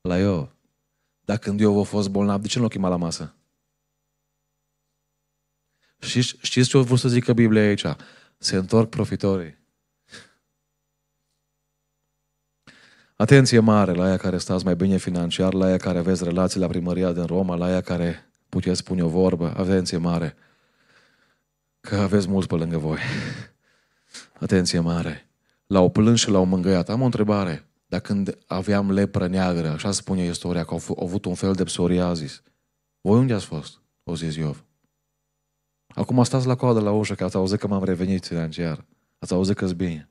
La eu. Dar când Iov a fost bolnav, de ce nu l-a chemat la masă? Și știți ce a vrut să zică Biblia aici? Se întorc profitorii. Atenție mare la aia care stați mai bine financiar, la aia care aveți relații la primăria din Roma, la aia care puteți spune o vorbă. Atenție mare. Că aveți mulți pe lângă voi. Atenție mare. L-au plâns și l-au mângâiat. Am o întrebare. Dacă când aveam lepră neagră, așa spune istoria, că au, au avut un fel de psoriazis. Voi unde ați fost? O zis Iov. Acum stați la coadă la ușă că ați auzit că m-am revenit financiar. Ați auzit că-s bine.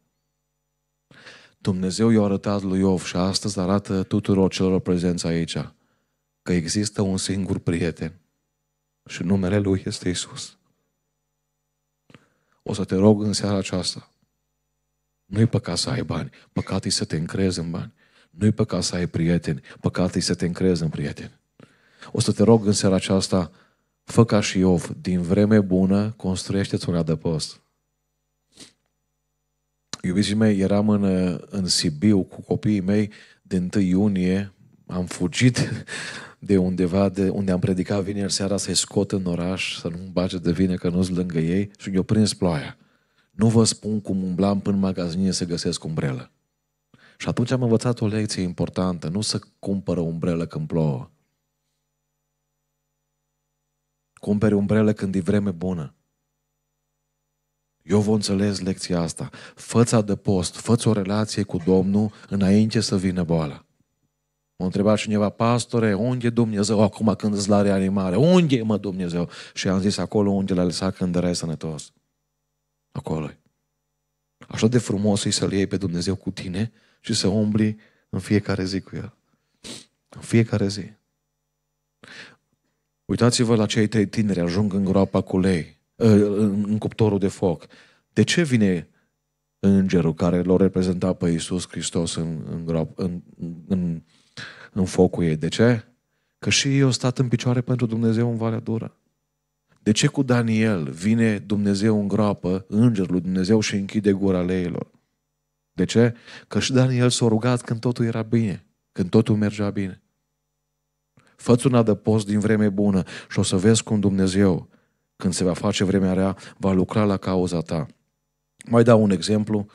Dumnezeu i-a arătat lui Iov și astăzi arată tuturor celor prezenți aici că există un singur prieten și numele lui este Isus. O să te rog în seara aceasta. Nu-i păcat să ai bani, păcat e să te încrezi în bani. Nu-i păcat să ai prieteni, păcat e să te încrezi în prieteni. O să te rog în seara aceasta Fă ca și Iov, din vreme bună construiește-ți un adăpost. Iubiții mei, eram în, în Sibiu cu copiii mei din 1 iunie, am fugit de undeva, de unde am predicat vineri seara să-i scot în oraș, să nu-mi bage de vine că nu-s lângă ei și eu prins ploaia. Nu vă spun cum umblam până în magazinie să găsesc umbrelă. Și atunci am învățat o lecție importantă, nu să cumpără umbrelă când plouă. Cumpere umbrele când e vreme bună. Eu vă înțeles lecția asta. Făța de post, făți o relație cu Domnul înainte să vină boala. Mă întreba cineva, pastore, unde e Dumnezeu acum când îți la reanimare? Unde e, mă, Dumnezeu? Și am zis, acolo unde l-a lăsat când erai sănătos. acolo -i. Așa de frumos e să-L iei pe Dumnezeu cu tine și să umbli în fiecare zi cu El. În fiecare zi. Uitați-vă la cei trei tineri, ajung în groapa cu lei, ă, în cuptorul de foc. De ce vine îngerul care l-a reprezentat pe Iisus Hristos în, în, în, în, în focul ei? De ce? Că și ei au stat în picioare pentru Dumnezeu în Valea Dură. De ce cu Daniel vine Dumnezeu în groapă, îngerul lui Dumnezeu și închide gura leilor? De ce? Că și Daniel s-a rugat când totul era bine, când totul mergea bine fă-ți un adăpost din vreme bună și o să vezi cum Dumnezeu, când se va face vremea rea, va lucra la cauza ta. Mai dau un exemplu.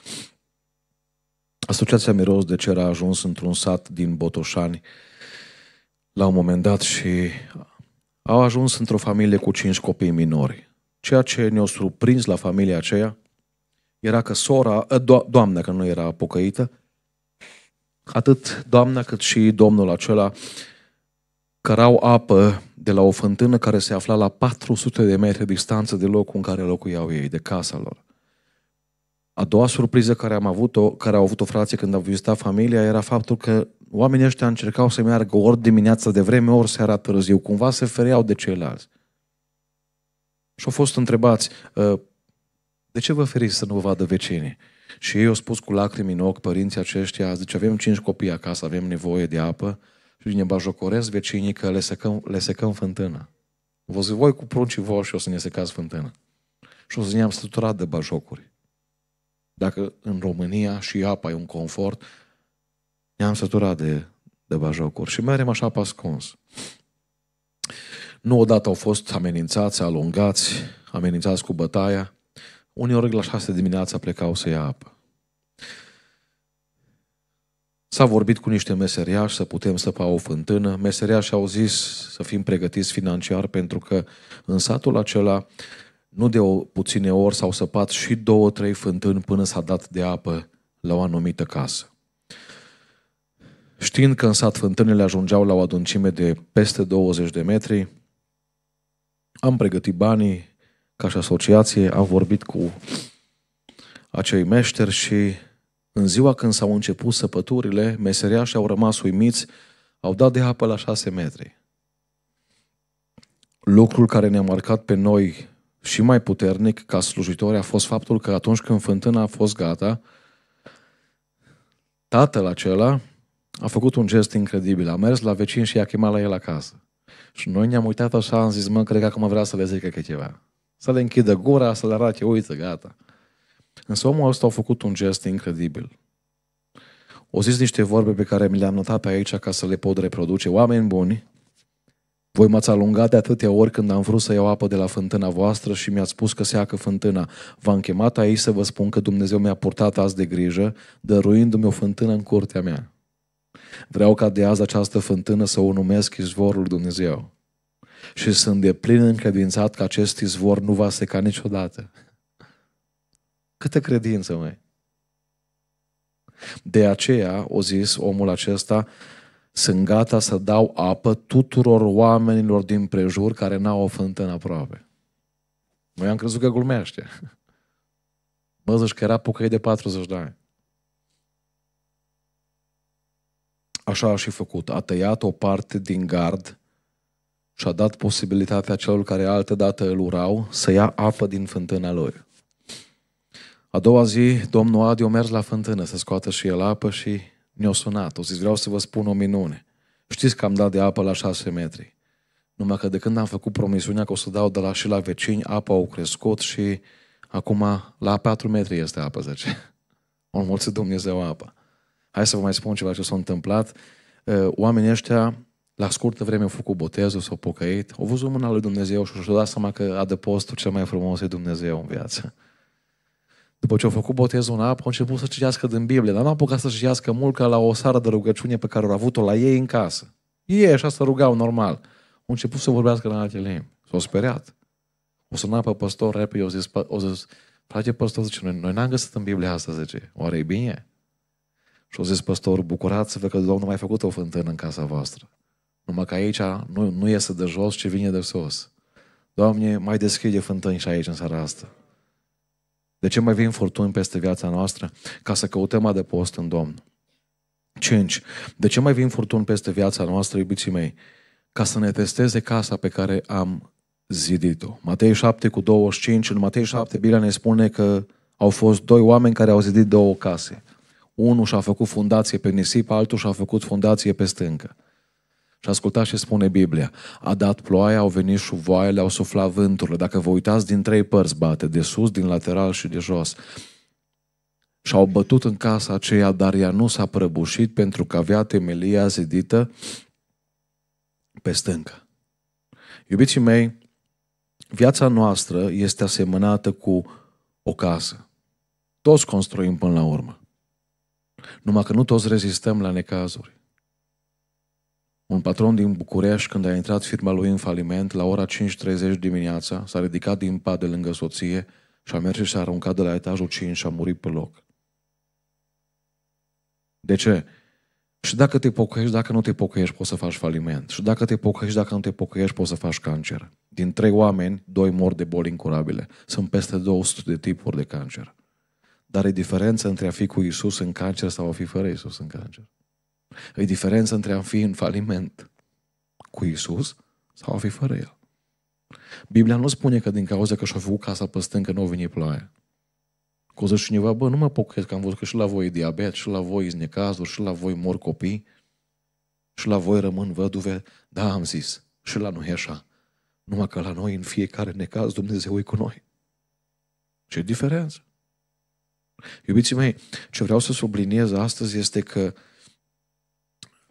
Asociația Miros de Cer a ajuns într-un sat din Botoșani la un moment dat și au ajuns într-o familie cu cinci copii minori. Ceea ce ne-a surprins la familia aceea era că sora, eh, do- doamna, că nu era pocăită, atât doamna cât și domnul acela cărau apă de la o fântână care se afla la 400 de metri distanță de locul în care locuiau ei, de casa lor. A doua surpriză care am avut-o, care au avut-o frații când au vizitat familia, era faptul că oamenii ăștia încercau să meargă ori dimineața de vreme, ori seara târziu. Cumva se fereau de ceilalți. Și au fost întrebați, ă, de ce vă feriți să nu vă vadă vecinii? Și ei au spus cu lacrimi în ochi, părinții aceștia, zice, avem cinci copii acasă, avem nevoie de apă, și ne bajocoresc vecinii că le secăm, le secăm fântână. Vă zic, voi cu pruncii și o să ne secați fântână. Și o să ne-am săturat de bajocuri. Dacă în România și apa e un confort, ne-am săturat de, de bajocuri. Și merem așa pascuns. Nu odată au fost amenințați, alungați, amenințați cu bătaia. ori la șase dimineața plecau să ia apă. S-a vorbit cu niște meseriași să putem săpa o fântână. Meseriași au zis să fim pregătiți financiar pentru că în satul acela nu de o puține ori s-au săpat și două, trei fântâni până s-a dat de apă la o anumită casă. Știind că în sat fântânile ajungeau la o adâncime de peste 20 de metri, am pregătit banii ca și asociație, am vorbit cu acei meșteri și în ziua când s-au început săpăturile, meseriașii au rămas uimiți, au dat de apă la șase metri. Lucrul care ne-a marcat pe noi și mai puternic ca slujitori a fost faptul că atunci când fântâna a fost gata, tatăl acela a făcut un gest incredibil. A mers la vecin și i-a chemat la el acasă. Și noi ne-am uitat așa, am zis, mă, cred că acum vrea să le zică ceva. Să le închidă gura, să le arate, uite, gata. Însă omul ăsta a făcut un gest incredibil. O zis niște vorbe pe care mi le-am notat pe aici ca să le pot reproduce. Oameni buni, voi m-ați alungat de atâtea ori când am vrut să iau apă de la fântâna voastră și mi-ați spus că se acă fântâna. V-am chemat aici să vă spun că Dumnezeu mi-a purtat azi de grijă, dăruindu-mi o fântână în curtea mea. Vreau ca de azi această fântână să o numesc izvorul Dumnezeu. Și sunt de plin încredințat că acest izvor nu va seca niciodată. Câtă credință, măi! De aceea, o zis omul acesta, sunt gata să dau apă tuturor oamenilor din prejur care n-au o în aproape. Noi am crezut că glumește. Mă zici că era pucăi de 40 de ani. Așa a și făcut. A tăiat o parte din gard și a dat posibilitatea celor care altă dată îl urau să ia apă din fântâna lui. A doua zi, domnul Adi a mers la fântână să scoată și el apă și ne-a sunat. O zis, vreau să vă spun o minune. Știți că am dat de apă la șase metri. Numai că de când am făcut promisiunea că o să dau de la și la vecini, apa au crescut și acum la patru metri este apă, zice. O înmulțit Dumnezeu apa. Hai să vă mai spun ceva ce s-a întâmplat. Uh, oamenii ăștia, la scurtă vreme, au făcut botezul, s-au pocăit, au văzut mâna lui Dumnezeu și și-au dat seama că adăpostul cel mai frumos e Dumnezeu în viață. După ce au făcut botezul în apă, au început să citească din Biblie, dar nu au apucat să citească mult ca la o sară de rugăciune pe care au avut-o la ei în casă. Ei așa să rugau normal. Au început să vorbească în alte limbi. S-au speriat. O să pe păstor repede, o zis, o zis frate păstor, zice, noi, noi n-am găsit în Biblie asta, zice, oare e bine? Și au zis păstor, bucurați-vă că Domnul mai făcut o fântână în casa voastră. Numai că aici nu, nu iese de jos, ci vine de sus. Doamne, mai deschide fântâni și aici în seara asta. De ce mai vin furtuni peste viața noastră? Ca să căutăm adăpost în Domnul. 5. De ce mai vin furtuni peste viața noastră, iubiții mei? Ca să ne testeze casa pe care am zidit-o. Matei 7 cu 25. În Matei 7 Biblia ne spune că au fost doi oameni care au zidit două case. Unul și-a făcut fundație pe nisip, altul și-a făcut fundație pe stâncă. Și ascultați ce spune Biblia. A dat ploaia, au venit șuvoaiele, au suflat vânturile. Dacă vă uitați, din trei părți bate, de sus, din lateral și de jos. Și-au bătut în casa aceea, dar ea nu s-a prăbușit pentru că avea temelia zidită pe stâncă. Iubiții mei, viața noastră este asemănată cu o casă. Toți construim până la urmă. Numai că nu toți rezistăm la necazuri. Un patron din București, când a intrat firma lui în faliment, la ora 5.30 dimineața, s-a ridicat din pat de lângă soție și a mers și s-a aruncat de la etajul 5 și a murit pe loc. De ce? Și dacă te pocăiești, dacă nu te pocăiești, poți să faci faliment. Și dacă te pocăiești, dacă nu te pocăiești, poți să faci cancer. Din trei oameni, doi mor de boli incurabile. Sunt peste 200 de tipuri de cancer. Dar e diferență între a fi cu Isus în cancer sau a fi fără Isus în cancer. E diferență între a fi în faliment cu Isus sau a fi fără El. Biblia nu spune că din cauza că și-a făcut casa pe stâncă nu a venit ploaia. Că zice cineva, bă, nu mă pocăiesc, că am văzut că și la voi e diabet, și la voi e necazuri, și la voi mor copii, și la voi rămân văduve. Da, am zis, și la noi e așa. Numai că la noi, în fiecare necaz, Dumnezeu e cu noi. Ce diferență? Iubiții mei, ce vreau să subliniez astăzi este că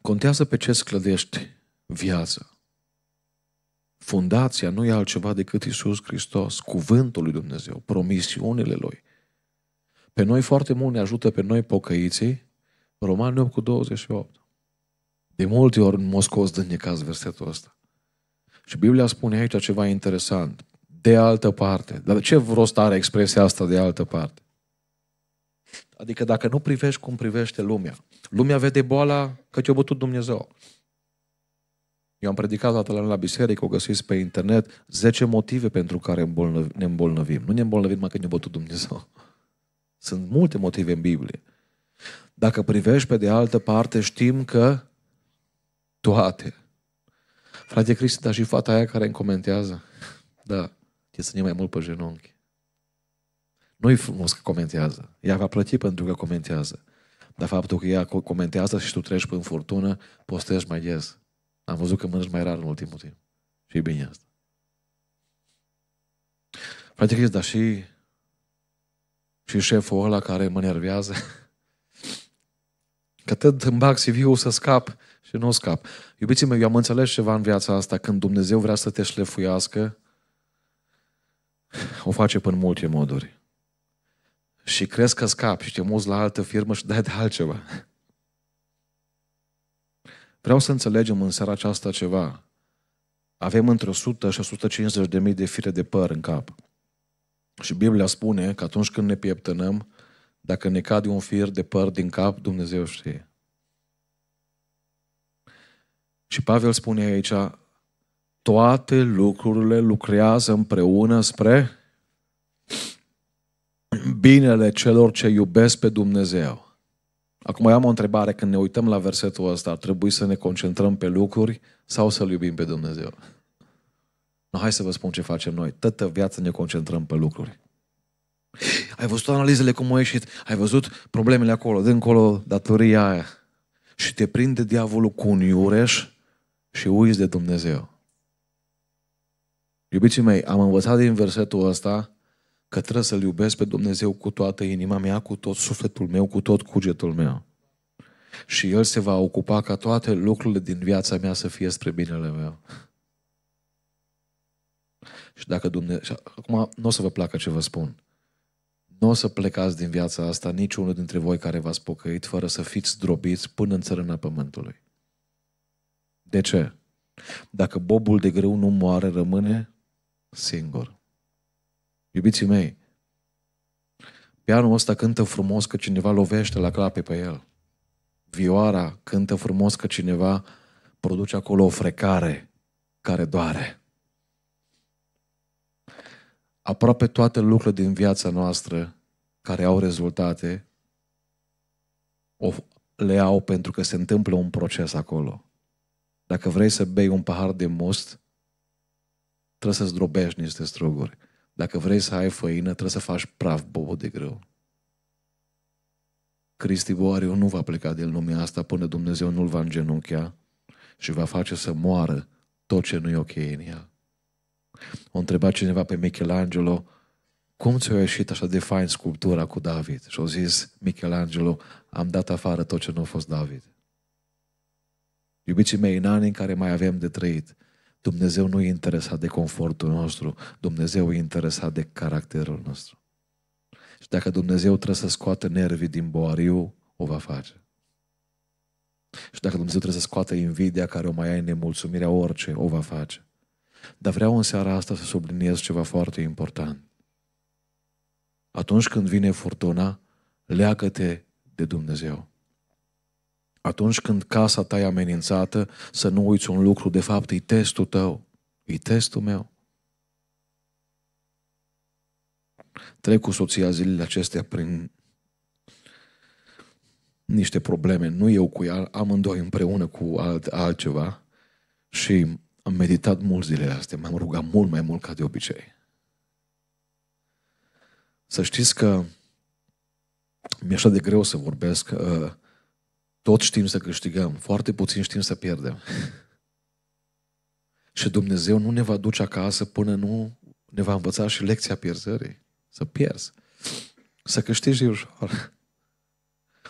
Contează pe ce sclădești viața. Fundația nu e altceva decât Isus Hristos, cuvântul lui Dumnezeu, promisiunile Lui. Pe noi foarte mult ne ajută pe noi pocăiții Romani 8 cu 28. De multe ori în Moscou dă necaz versetul ăsta. Și Biblia spune aici ceva interesant. De altă parte. Dar ce rost are expresia asta de altă parte? Adică dacă nu privești cum privește lumea, lumea vede boala că te-a bătut Dumnezeu. Eu am predicat toată la la biserică, o găsiți pe internet, 10 motive pentru care ne îmbolnăvim. Nu ne îmbolnăvim mai că ne-a bătut Dumnezeu. Sunt multe motive în Biblie. Dacă privești pe de altă parte, știm că toate. Frate Cristi, dar și fata aia care îmi comentează, da, e să ne mai mult pe genunchi. Nu-i frumos că comentează. Ea va plăti pentru că comentează. Dar faptul că ea comentează și tu treci prin furtună, postezi mai des. Am văzut că mănânci mai rar în ultimul timp. Și e bine asta. Frate Chris, dar și, și șeful ăla care mă nervează, că atât îmi bag cv să scap și nu scap. Iubiții mei, eu am înțeles ceva în viața asta. Când Dumnezeu vrea să te șlefuiască, o face până multe moduri și crezi că scapi și te muți la altă firmă și dai de altceva. Vreau să înțelegem în seara aceasta ceva. Avem între 100 și 150 de mii de fire de păr în cap. Și Biblia spune că atunci când ne pieptănăm, dacă ne cade un fir de păr din cap, Dumnezeu știe. Și Pavel spune aici, toate lucrurile lucrează împreună spre binele celor ce iubesc pe Dumnezeu. Acum am o întrebare, când ne uităm la versetul ăsta, ar trebui să ne concentrăm pe lucruri sau să-L iubim pe Dumnezeu? No, hai să vă spun ce facem noi. Tătă viața ne concentrăm pe lucruri. Ai văzut analizele cum au ieșit, ai văzut problemele acolo, dincolo, datoria aia. Și te prinde diavolul cu un iureș și uiți de Dumnezeu. Iubiții mei, am învățat din versetul ăsta că trebuie să-L iubesc pe Dumnezeu cu toată inima mea, cu tot sufletul meu, cu tot cugetul meu. Și El se va ocupa ca toate lucrurile din viața mea să fie spre binele meu. Și dacă Dumnezeu... acum nu o să vă placă ce vă spun. Nu o să plecați din viața asta niciunul dintre voi care v-ați pocăit fără să fiți drobiți până în țărâna pământului. De ce? Dacă bobul de grâu nu moare, rămâne singur. Iubiții mei, pianul ăsta cântă frumos că cineva lovește la clape pe el. Vioara cântă frumos că cineva produce acolo o frecare care doare. Aproape toate lucrurile din viața noastră care au rezultate le au pentru că se întâmplă un proces acolo. Dacă vrei să bei un pahar de must, trebuie să zdrobești niște struguri. Dacă vrei să ai făină, trebuie să faci praf bobo de greu. Cristi Boariu nu va pleca din lumea asta până Dumnezeu nu-l va îngenunchea și va face să moară tot ce nu i ok în ea. O întreba cineva pe Michelangelo, cum ți-a ieșit așa de fain sculptura cu David? Și au zis, Michelangelo, am dat afară tot ce nu a fost David. Iubiții mei, în anii în care mai avem de trăit, Dumnezeu nu e interesat de confortul nostru, Dumnezeu e interesat de caracterul nostru. Și dacă Dumnezeu trebuie să scoată nervii din boariu, o va face. Și dacă Dumnezeu trebuie să scoată invidia care o mai ai, nemulțumirea, orice, o va face. Dar vreau în seara asta să subliniez ceva foarte important. Atunci când vine furtuna, leagă-te de Dumnezeu. Atunci când casa ta e amenințată, să nu uiți un lucru, de fapt e testul tău, e testul meu. Trec cu soția zilele acestea prin niște probleme, nu eu cu ea, amândoi împreună cu alt, altceva și am meditat mult zilele astea, m-am rugat mult mai mult ca de obicei. Să știți că mi-e așa de greu să vorbesc uh, tot știm să câștigăm, foarte puțin știm să pierdem. și Dumnezeu nu ne va duce acasă până nu ne va învăța și lecția pierzării. Să pierzi. Să câștigi ușor.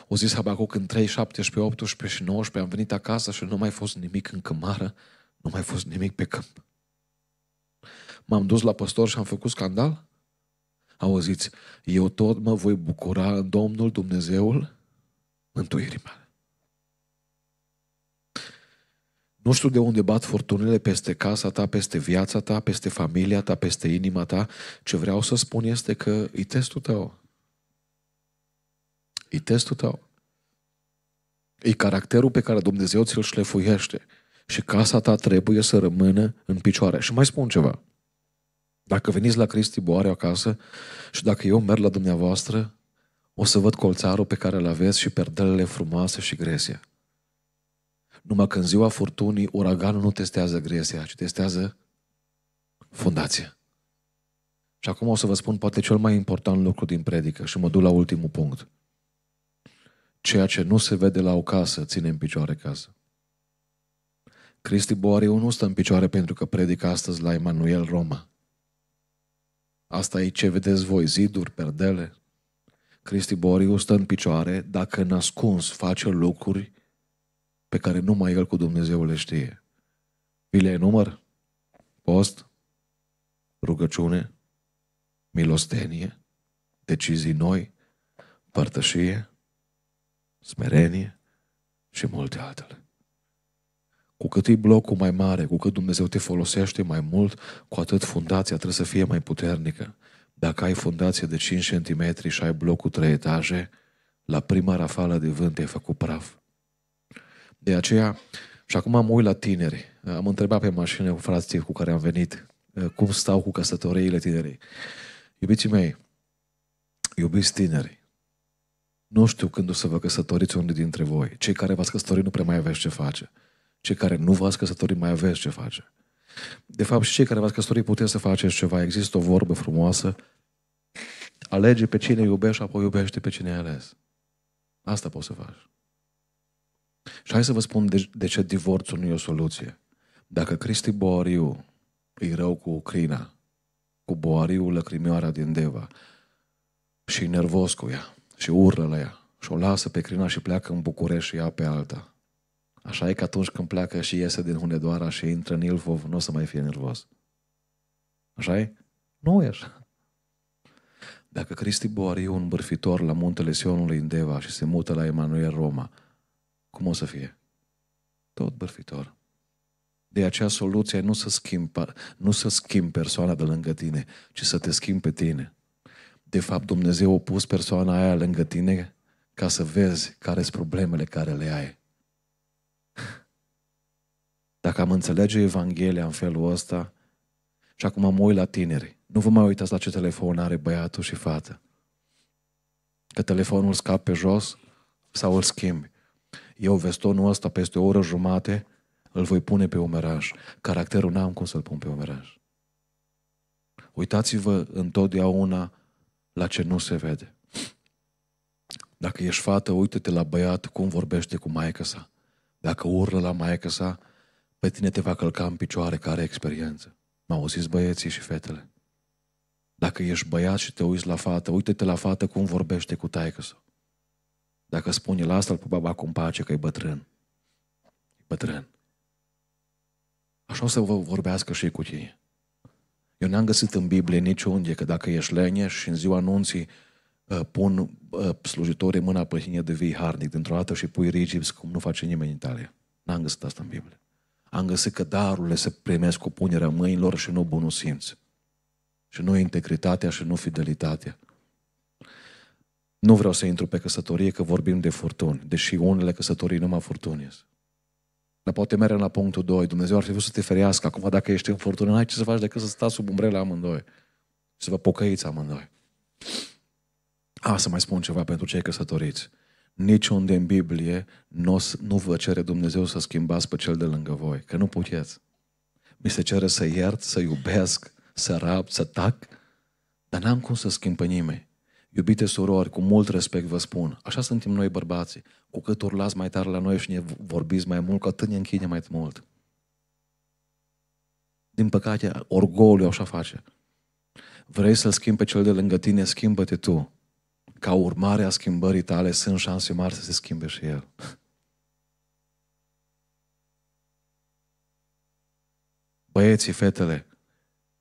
O zis Habacuc în 3, 17, 18 și 19 am venit acasă și nu mai fost nimic în cămară, nu mai fost nimic pe câmp. M-am dus la păstor și am făcut scandal? Auziți, eu tot mă voi bucura în Domnul Dumnezeul mântuirii mele. Nu știu de unde bat furtunile peste casa ta, peste viața ta, peste familia ta, peste inima ta. Ce vreau să spun este că e testul tău. E testul tău. E caracterul pe care Dumnezeu ți-l șlefuiește. Și casa ta trebuie să rămână în picioare. Și mai spun ceva. Dacă veniți la Cristi Boare acasă și dacă eu merg la dumneavoastră, o să văd colțarul pe care îl aveți și perdelele frumoase și gresia. Numai că în ziua furtunii, uraganul nu testează gresia, ci testează fundația. Și acum o să vă spun poate cel mai important lucru din predică și mă duc la ultimul punct. Ceea ce nu se vede la o casă ține în picioare casă. Cristi Boariu nu stă în picioare pentru că predică astăzi la Emanuel Roma. Asta e ce vedeți voi, ziduri, perdele. Cristi Boariu stă în picioare dacă în ascuns face lucruri pe care numai El cu Dumnezeu le știe. Vi le enumăr? Post, rugăciune, milostenie, decizii noi, părtășie, smerenie și multe altele. Cu cât e blocul mai mare, cu cât Dumnezeu te folosește mai mult, cu atât fundația trebuie să fie mai puternică. Dacă ai fundație de 5 cm și ai blocul 3 etaje, la prima rafală de vânt e făcut praf. De aceea, și acum mă uit la tineri. Uh, am întrebat pe mașină cu frații cu care am venit uh, cum stau cu căsătoriile tinerii. Iubiții mei, iubiți tineri, nu știu când o să vă căsătoriți unul dintre voi. Cei care v-ați căsătorit nu prea mai aveți ce face. Cei care nu v-ați căsătorit mai aveți ce face. De fapt, și cei care v-ați căsătorit puteți să faceți ceva. Există o vorbă frumoasă. Alege pe cine iubești, apoi iubește pe cine ai ales. Asta poți să faci. Și hai să vă spun de, de ce divorțul nu e o soluție. Dacă Cristi Boariu e rău cu Ucraina, cu Boariu lăcrimioara din Deva și e nervos cu ea și urlă la ea și o lasă pe Crina și pleacă în București și ea pe alta. Așa e că atunci când pleacă și iese din Hunedoara și intră în Ilfov, nu o să mai fie nervos. așa e? Nu e așa. Dacă Cristi Boariu, un bârfitor la muntele Sionului în Deva și se mută la Emanuel Roma, cum o să fie? Tot bârfitor. De aceea soluția nu să schimbi, nu să schimbi persoana de lângă tine, ci să te schimbi pe tine. De fapt, Dumnezeu a pus persoana aia lângă tine ca să vezi care sunt problemele care le ai. Dacă am înțelege Evanghelia în felul ăsta, și acum mă uit la tineri, nu vă mai uitați la ce telefon are băiatul și fată. Că telefonul scap pe jos sau îl schimbi. Eu vestonul ăsta peste o oră jumate îl voi pune pe omeraj. Caracterul n-am cum să-l pun pe omeraj. Uitați-vă întotdeauna la ce nu se vede. Dacă ești fată, uite-te la băiat cum vorbește cu maică sa. Dacă urlă la maică sa, pe tine te va călca în picioare care are experiență. M-au auzit băieții și fetele. Dacă ești băiat și te uiți la fată, uite-te la fată cum vorbește cu taică sa. Dacă spune la asta, îl pe baba cu pace că e bătrân. E bătrân. Așa o să vă vorbească și cu tine. Eu n-am găsit în Biblie niciunde că dacă ești leneș și în ziua anunții uh, pun uh, slujitorii mâna pe tine de vii harnic dintr-o dată și pui rigips cum nu face nimeni în Italia. N-am găsit asta în Biblie. Am găsit că darurile se primesc cu punerea mâinilor și nu bunul simț. Și nu integritatea și nu fidelitatea. Nu vreau să intru pe căsătorie că vorbim de furtuni, deși unele căsătorii numai furtuni Dar poate merge la punctul 2. Dumnezeu ar fi vrut să te ferească. Acum, dacă ești în furtună, n-ai ce să faci decât să stai sub umbrela amândoi. Să vă pocăiți amândoi. A, să mai spun ceva pentru cei căsătoriți. Niciunde în Biblie nu vă cere Dumnezeu să schimbați pe cel de lângă voi, că nu puteți. Mi se cere să iert, să iubesc, să rab, să tac, dar n-am cum să schimb pe nimeni. Iubite surori, cu mult respect vă spun, așa suntem noi bărbații. Cu cât urlați mai tare la noi și ne vorbiți mai mult, cu atât ne închide mai mult. Din păcate, orgoliu așa face. Vrei să-l schimbi pe cel de lângă tine, schimbă-te tu. Ca urmare a schimbării tale, sunt șanse mari să se schimbe și el. Băieții, fetele,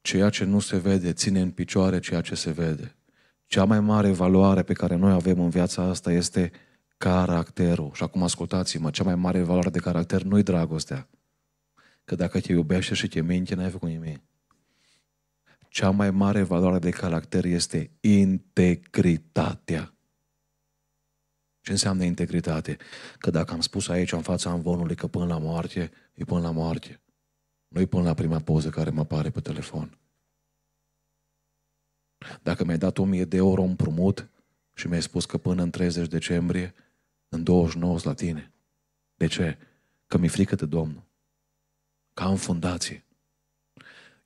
ceea ce nu se vede ține în picioare ceea ce se vede. Cea mai mare valoare pe care noi avem în viața asta este caracterul. Și acum ascultați-mă, cea mai mare valoare de caracter nu-i dragostea. Că dacă te iubește și te minte, n-ai făcut nimic. Cea mai mare valoare de caracter este integritatea. Ce înseamnă integritate? Că dacă am spus aici în fața amvonului că până la moarte, e până la moarte. Nu i până la prima poză care mă apare pe telefon. Dacă mi-ai dat 1000 de euro împrumut și mi-ai spus că până în 30 decembrie, în 29 la tine. De ce? Că mi-e frică de Domnul. Ca în fundație.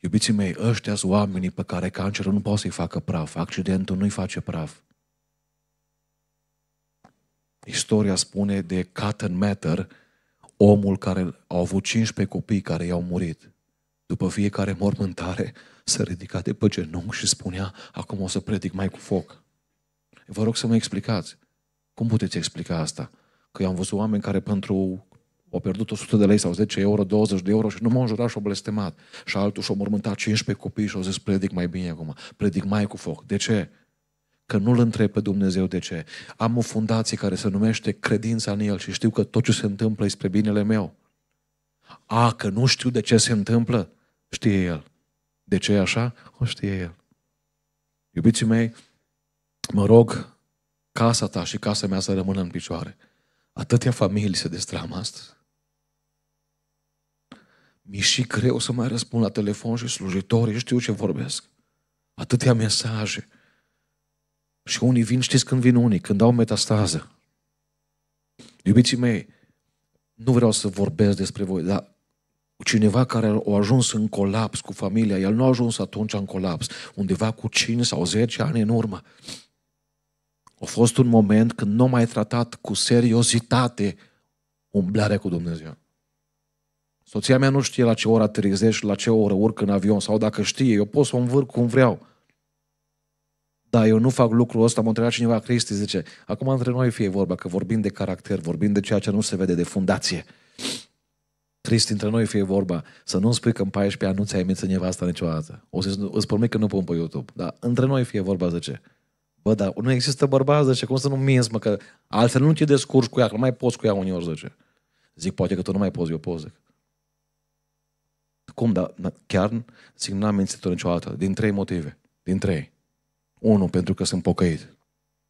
Iubiții mei, ăștia sunt oamenii pe care cancerul nu poate să-i facă praf. Accidentul nu-i face praf. Istoria spune de Cotton Matter, omul care a avut 15 copii care i-au murit după fiecare mormântare, se ridica de pe genunchi și spunea, acum o să predic mai cu foc. Vă rog să mă explicați. Cum puteți explica asta? Că eu am văzut oameni care pentru au pierdut 100 de lei sau 10 euro, 20 de euro și nu m-au înjurat și au blestemat. Și altul și-au mormântat 15 copii și au zis, predic mai bine acum, predic mai cu foc. De ce? Că nu-L întreb pe Dumnezeu de ce. Am o fundație care se numește Credința în El și știu că tot ce se întâmplă e spre binele meu. A, că nu știu de ce se întâmplă? Știe El. De ce e așa? O știe El. Iubiții mei, mă rog casa ta și casa mea să rămână în picioare. Atâtea familii se destramă astăzi. Mi-e și greu să mai răspund la telefon și slujitorii știu ce vorbesc. Atâtea mesaje. Și unii vin, știți când vin unii, când au metastază. Iubiții mei, nu vreau să vorbesc despre voi, dar cineva care a ajuns în colaps cu familia, el nu a ajuns atunci în colaps, undeva cu 5 sau 10 ani în urmă. A fost un moment când nu mai tratat cu seriozitate umblarea cu Dumnezeu. Soția mea nu știe la ce ora trezești, la ce oră urc în avion sau dacă știe, eu pot să o învârc cum vreau. Da, eu nu fac lucrul ăsta, m-a întrebat cineva, Cristi, zice, acum între noi fie vorba, că vorbim de caracter, vorbim de ceea ce nu se vede de fundație trist între noi fie vorba, să nu-mi spui că în 14 ani nu ți-ai mințit nevasta niciodată. O să îți promit că nu pun pe YouTube, dar între noi fie vorba, zice. Bă, dar nu există bărbați, zice, cum să nu minți, mă, că altfel nu te descurci cu ea, că nu mai poți cu ea uneori, zice. Zic, poate că tu nu mai poți, eu poți, zic. Cum, dar chiar, zic, n-am mințit-o niciodată, din trei motive, din trei. Unu, pentru că sunt pocăit.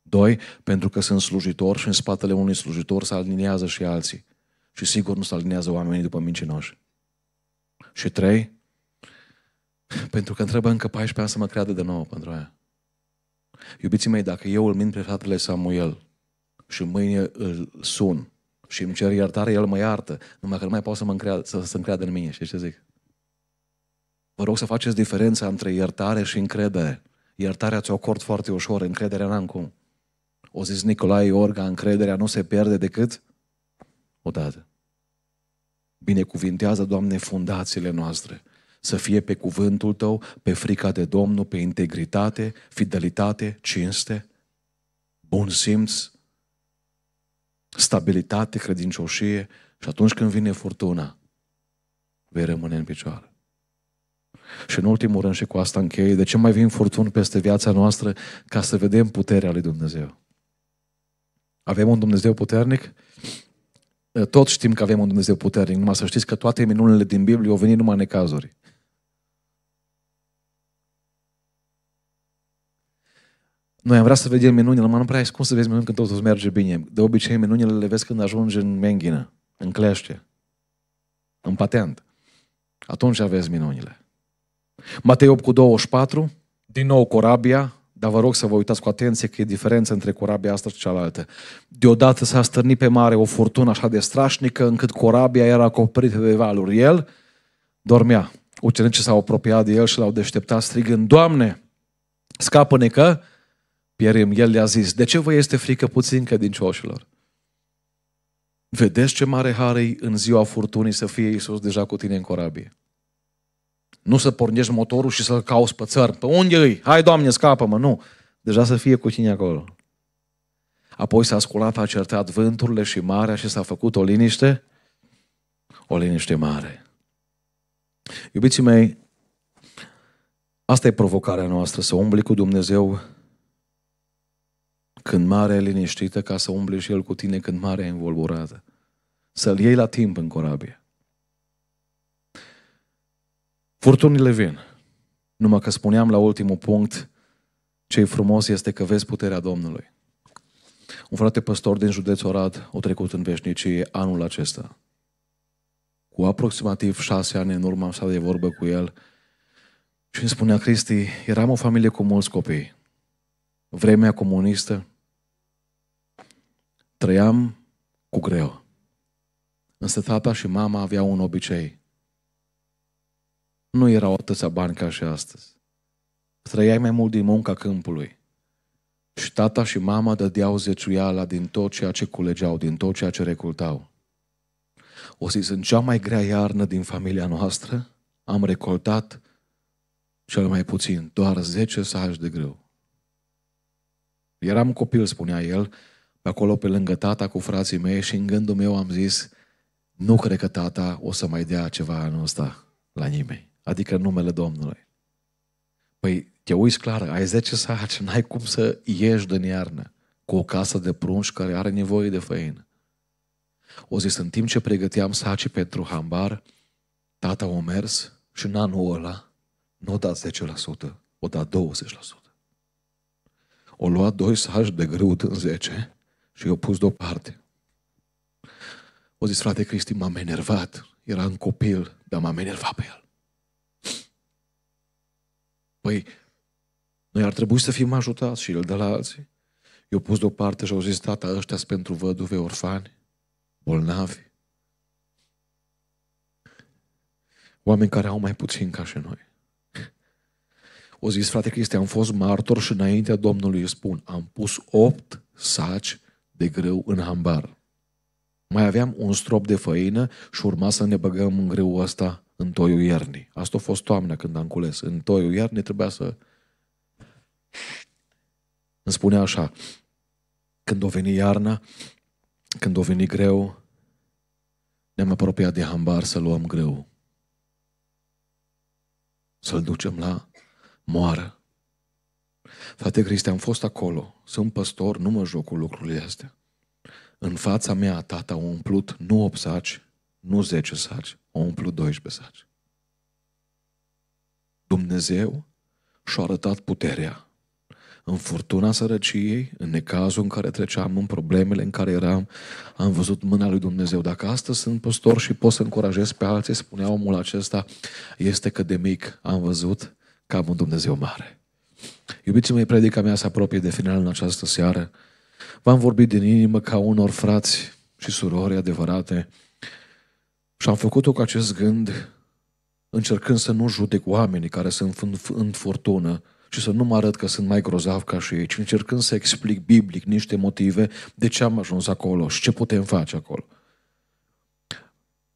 Doi, pentru că sunt slujitor și în spatele unui slujitor se aliniază și alții și sigur nu se alinează oamenii după mincinoși. Și trei, pentru că întrebă încă 14 ani să mă creadă de nou pentru aia. Iubiții mei, dacă eu îl mint pe fratele Samuel și mâine îl sun și îmi cer iertare, el mă iartă, numai că nu mai pot să mă încreadă, să, să încreadă în mine. Și ce zic? Vă rog să faceți diferența între iertare și încredere. Iertarea ți-o acord foarte ușor, încrederea n-am cum. O zis Nicolae Iorga, încrederea nu se pierde decât odată. Binecuvintează, Doamne, fundațiile noastre. Să fie pe cuvântul Tău, pe frica de Domnul, pe integritate, fidelitate, cinste, bun simț, stabilitate, credincioșie și atunci când vine furtuna, vei rămâne în picioare. Și în ultimul rând și cu asta închei, de ce mai vin furtuni peste viața noastră ca să vedem puterea lui Dumnezeu? Avem un Dumnezeu puternic? Eh, toți știm că avem un Dumnezeu puternic, numai să știți că toate minunile din Biblie au venit numai în necazuri. Noi am vrea să vedem minunile, mă nu prea ai cum să vezi minunile când totul merge bine. De obicei, minunile le vezi când ajungi în menghină, în clește, în patent. Atunci aveți minunile. Matei 8 cu 24, din nou corabia dar vă rog să vă uitați cu atenție că e diferență între corabia asta și cealaltă. Deodată s-a stârnit pe mare o furtună așa de strașnică încât corabia era acoperită de valuri. El dormea. Ucenicii s-au apropiat de el și l-au deșteptat strigând, Doamne, scapă-ne că pierim. El le-a zis, de ce vă este frică puțin cioșilor? Vedeți ce mare harei în ziua furtunii să fie Iisus deja cu tine în corabie. Nu să pornești motorul și să-l cauți pe țăr. Pe unde îi? Hai, Doamne, scapă-mă! Nu! Deja să fie cu tine acolo. Apoi s-a sculat, a certat vânturile și marea și s-a făcut o liniște, o liniște mare. Iubiții mei, asta e provocarea noastră, să umbli cu Dumnezeu când mare e liniștită, ca să umbli și El cu tine când mare e învolburată. Să-L iei la timp în corabie. Furtunile vin. Numai că spuneam la ultimul punct, ce frumos este că vezi puterea Domnului. Un frate păstor din județul Arad a trecut în veșnicie anul acesta. Cu aproximativ șase ani în urmă am stat de vorbă cu el și îmi spunea Cristi, eram o familie cu mulți copii. Vremea comunistă, trăiam cu greu. Însă tata și mama aveau un obicei nu erau atâția bani ca și astăzi. Trăiai mai mult din munca câmpului. Și tata și mama dădeau zeciuiala din tot ceea ce culegeau, din tot ceea ce recoltau. O să în cea mai grea iarnă din familia noastră, am recoltat cel mai puțin, doar 10 sași de greu. Eram copil, spunea el, pe acolo pe lângă tata cu frații mei și în gândul meu am zis, nu cred că tata o să mai dea ceva anul ăsta la nimeni adică numele Domnului. Păi te uiți clar, ai 10 saci, n-ai cum să ieși din iarnă cu o casă de prunci care are nevoie de făină. O zis, în timp ce pregăteam saci pentru hambar, tata a mers și în anul ăla nu o dat 10%, o dat 20%. O luat doi saci de grâu în 10 și i-o pus deoparte. O zis, frate Cristi, m-am enervat. Era un copil, dar m-am enervat pe el. Păi, noi ar trebui să fim ajutați și el de la alții. Eu pus deoparte și au zis, tata, ăștia sunt pentru văduve, orfani, bolnavi. Oameni care au mai puțin ca și noi. O zis, frate Cristi, am fost martor și înaintea Domnului îi spun, am pus opt saci de greu în hambar. Mai aveam un strop de făină și urma să ne băgăm în greu ăsta în toiul iernii. Asta a fost toamna când am cules. În toiul iernii trebuia să... Îmi spunea așa, când o veni iarna, când o veni greu, ne-am apropiat de hambar să luăm greu. Să-l ducem la moară. Frate Cristi, am fost acolo. Sunt păstor, nu mă joc cu lucrurile astea. În fața mea, tata a umplut, nu opsaci, nu 10 saci, o umplu 12 saci. Dumnezeu și-a arătat puterea în furtuna sărăciei, în necazul în care treceam, în problemele în care eram, am văzut mâna lui Dumnezeu. Dacă astăzi sunt păstor și pot să încurajez pe alții, spunea omul acesta, este că de mic am văzut că am un Dumnezeu mare. Iubiții mei, predica mea se apropie de final în această seară. V-am vorbit din inimă ca unor frați și surori adevărate, și am făcut-o cu acest gând, încercând să nu judec oamenii care sunt în, în furtună și să nu mă arăt că sunt mai grozav ca și ei, ci încercând să explic biblic niște motive de ce am ajuns acolo și ce putem face acolo.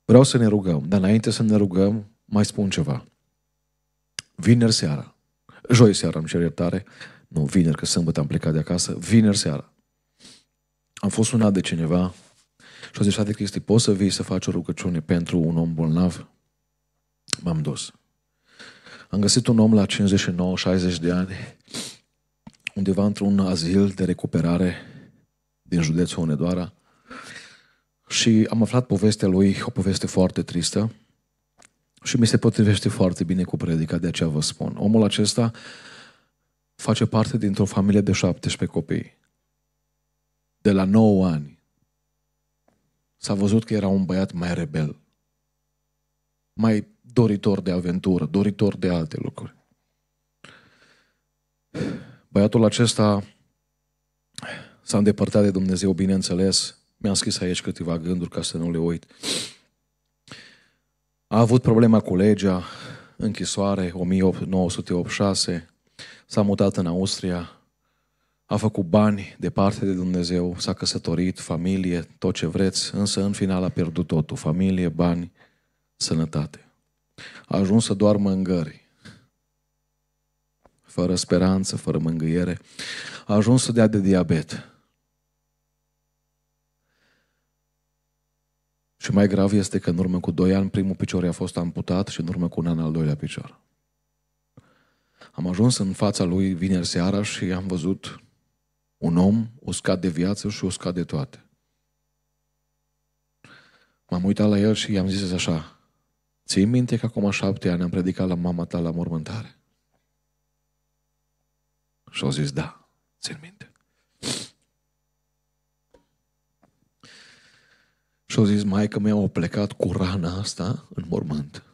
Vreau să ne rugăm, dar înainte să ne rugăm, mai spun ceva. Vineri seara, joi seara îmi cer iertare, nu, vineri, că sâmbătă am plecat de acasă, vineri seara. Am fost sunat de cineva și au zis, frate Cristi, poți să vii să faci o rugăciune pentru un om bolnav? M-am dus. Am găsit un om la 59-60 de ani, undeva într-un azil de recuperare din județul Hunedoara și am aflat povestea lui, o poveste foarte tristă și mi se potrivește foarte bine cu predica, de aceea vă spun. Omul acesta face parte dintr-o familie de 17 copii. De la 9 ani s-a văzut că era un băiat mai rebel, mai doritor de aventură, doritor de alte lucruri. Băiatul acesta s-a îndepărtat de Dumnezeu, bineînțeles. Mi-am scris aici câteva gânduri ca să nu le uit. A avut problema cu legea, închisoare, 1986, s-a mutat în Austria, a făcut bani de parte de Dumnezeu, s-a căsătorit, familie, tot ce vreți, însă în final a pierdut totul, familie, bani, sănătate. A ajuns să doarmă în gări, fără speranță, fără mângâiere. A ajuns să dea de diabet. Și mai grav este că în urmă cu doi ani primul picior i-a fost amputat și în urmă cu un an al doilea picior. Am ajuns în fața lui vineri seara și am văzut un om uscat de viață și uscat de toate. M-am uitat la el și i-am zis așa, ții minte că acum șapte ani am predicat la mama ta la mormântare? Și au zis, da, țin minte. Și au zis, mai că mi au plecat cu rana asta în mormânt.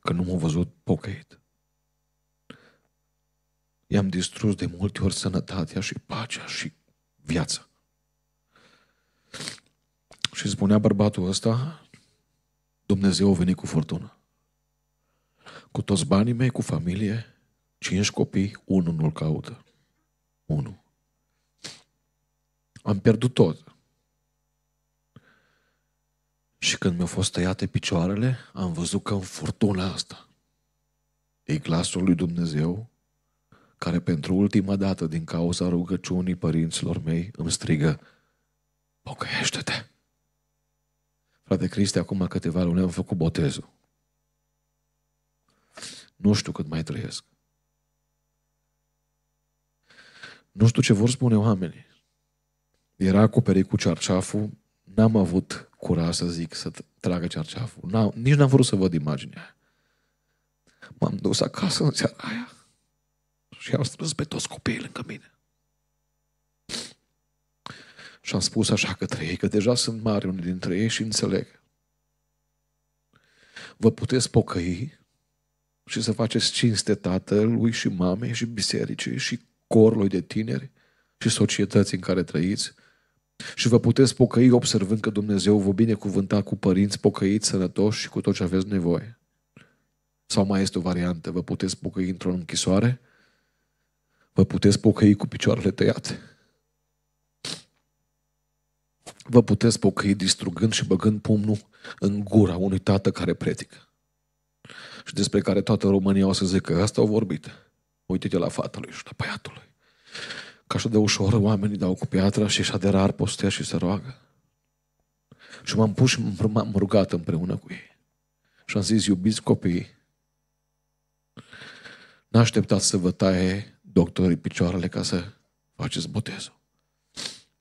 Că nu m-au văzut pocăit i-am distrus de multe ori sănătatea și pacea și viața. Și spunea bărbatul ăsta, Dumnezeu a venit cu furtună. Cu toți banii mei, cu familie, cinci copii, unul nu-l caută. Unul. Am pierdut tot. Și când mi-au fost tăiate picioarele, am văzut că în furtuna asta e glasul lui Dumnezeu care pentru ultima dată din cauza rugăciunii părinților mei îmi strigă, pocăiește-te! Frate Cristi, acum câteva luni am făcut botezul. Nu știu cât mai trăiesc. Nu știu ce vor spune oamenii. Era acoperit cu cearceaful, n-am avut curaj să zic să tragă cearceaful. N-am, nici n-am vrut să văd imaginea. M-am dus acasă în seara aia. Și au strâns pe toți copiii lângă mine. Și am spus așa către ei, că deja sunt mari unii dintre ei și înțeleg. Vă puteți pocăi și să faceți cinste tatălui și mamei și bisericii și corului de tineri și societății în care trăiți și vă puteți pocăi observând că Dumnezeu vă binecuvânta cu părinți pocăiți, sănătoși și cu tot ce aveți nevoie. Sau mai este o variantă, vă puteți pocăi într-o închisoare Vă puteți pocăi cu picioarele tăiate. Vă puteți pocăi distrugând și băgând pumnul în gura unui tată care predică. Și despre care toată România o să zică, asta au vorbit. Uite-te la fata lui și la băiatul lui. Ca așa de ușor oamenii dau cu piatra și așa de rar postea și se roagă. Și m-am pus și m-am rugat împreună cu ei. Și am zis, iubiți copiii, n-așteptați să vă taie doctorii picioarele ca să faceți botezul.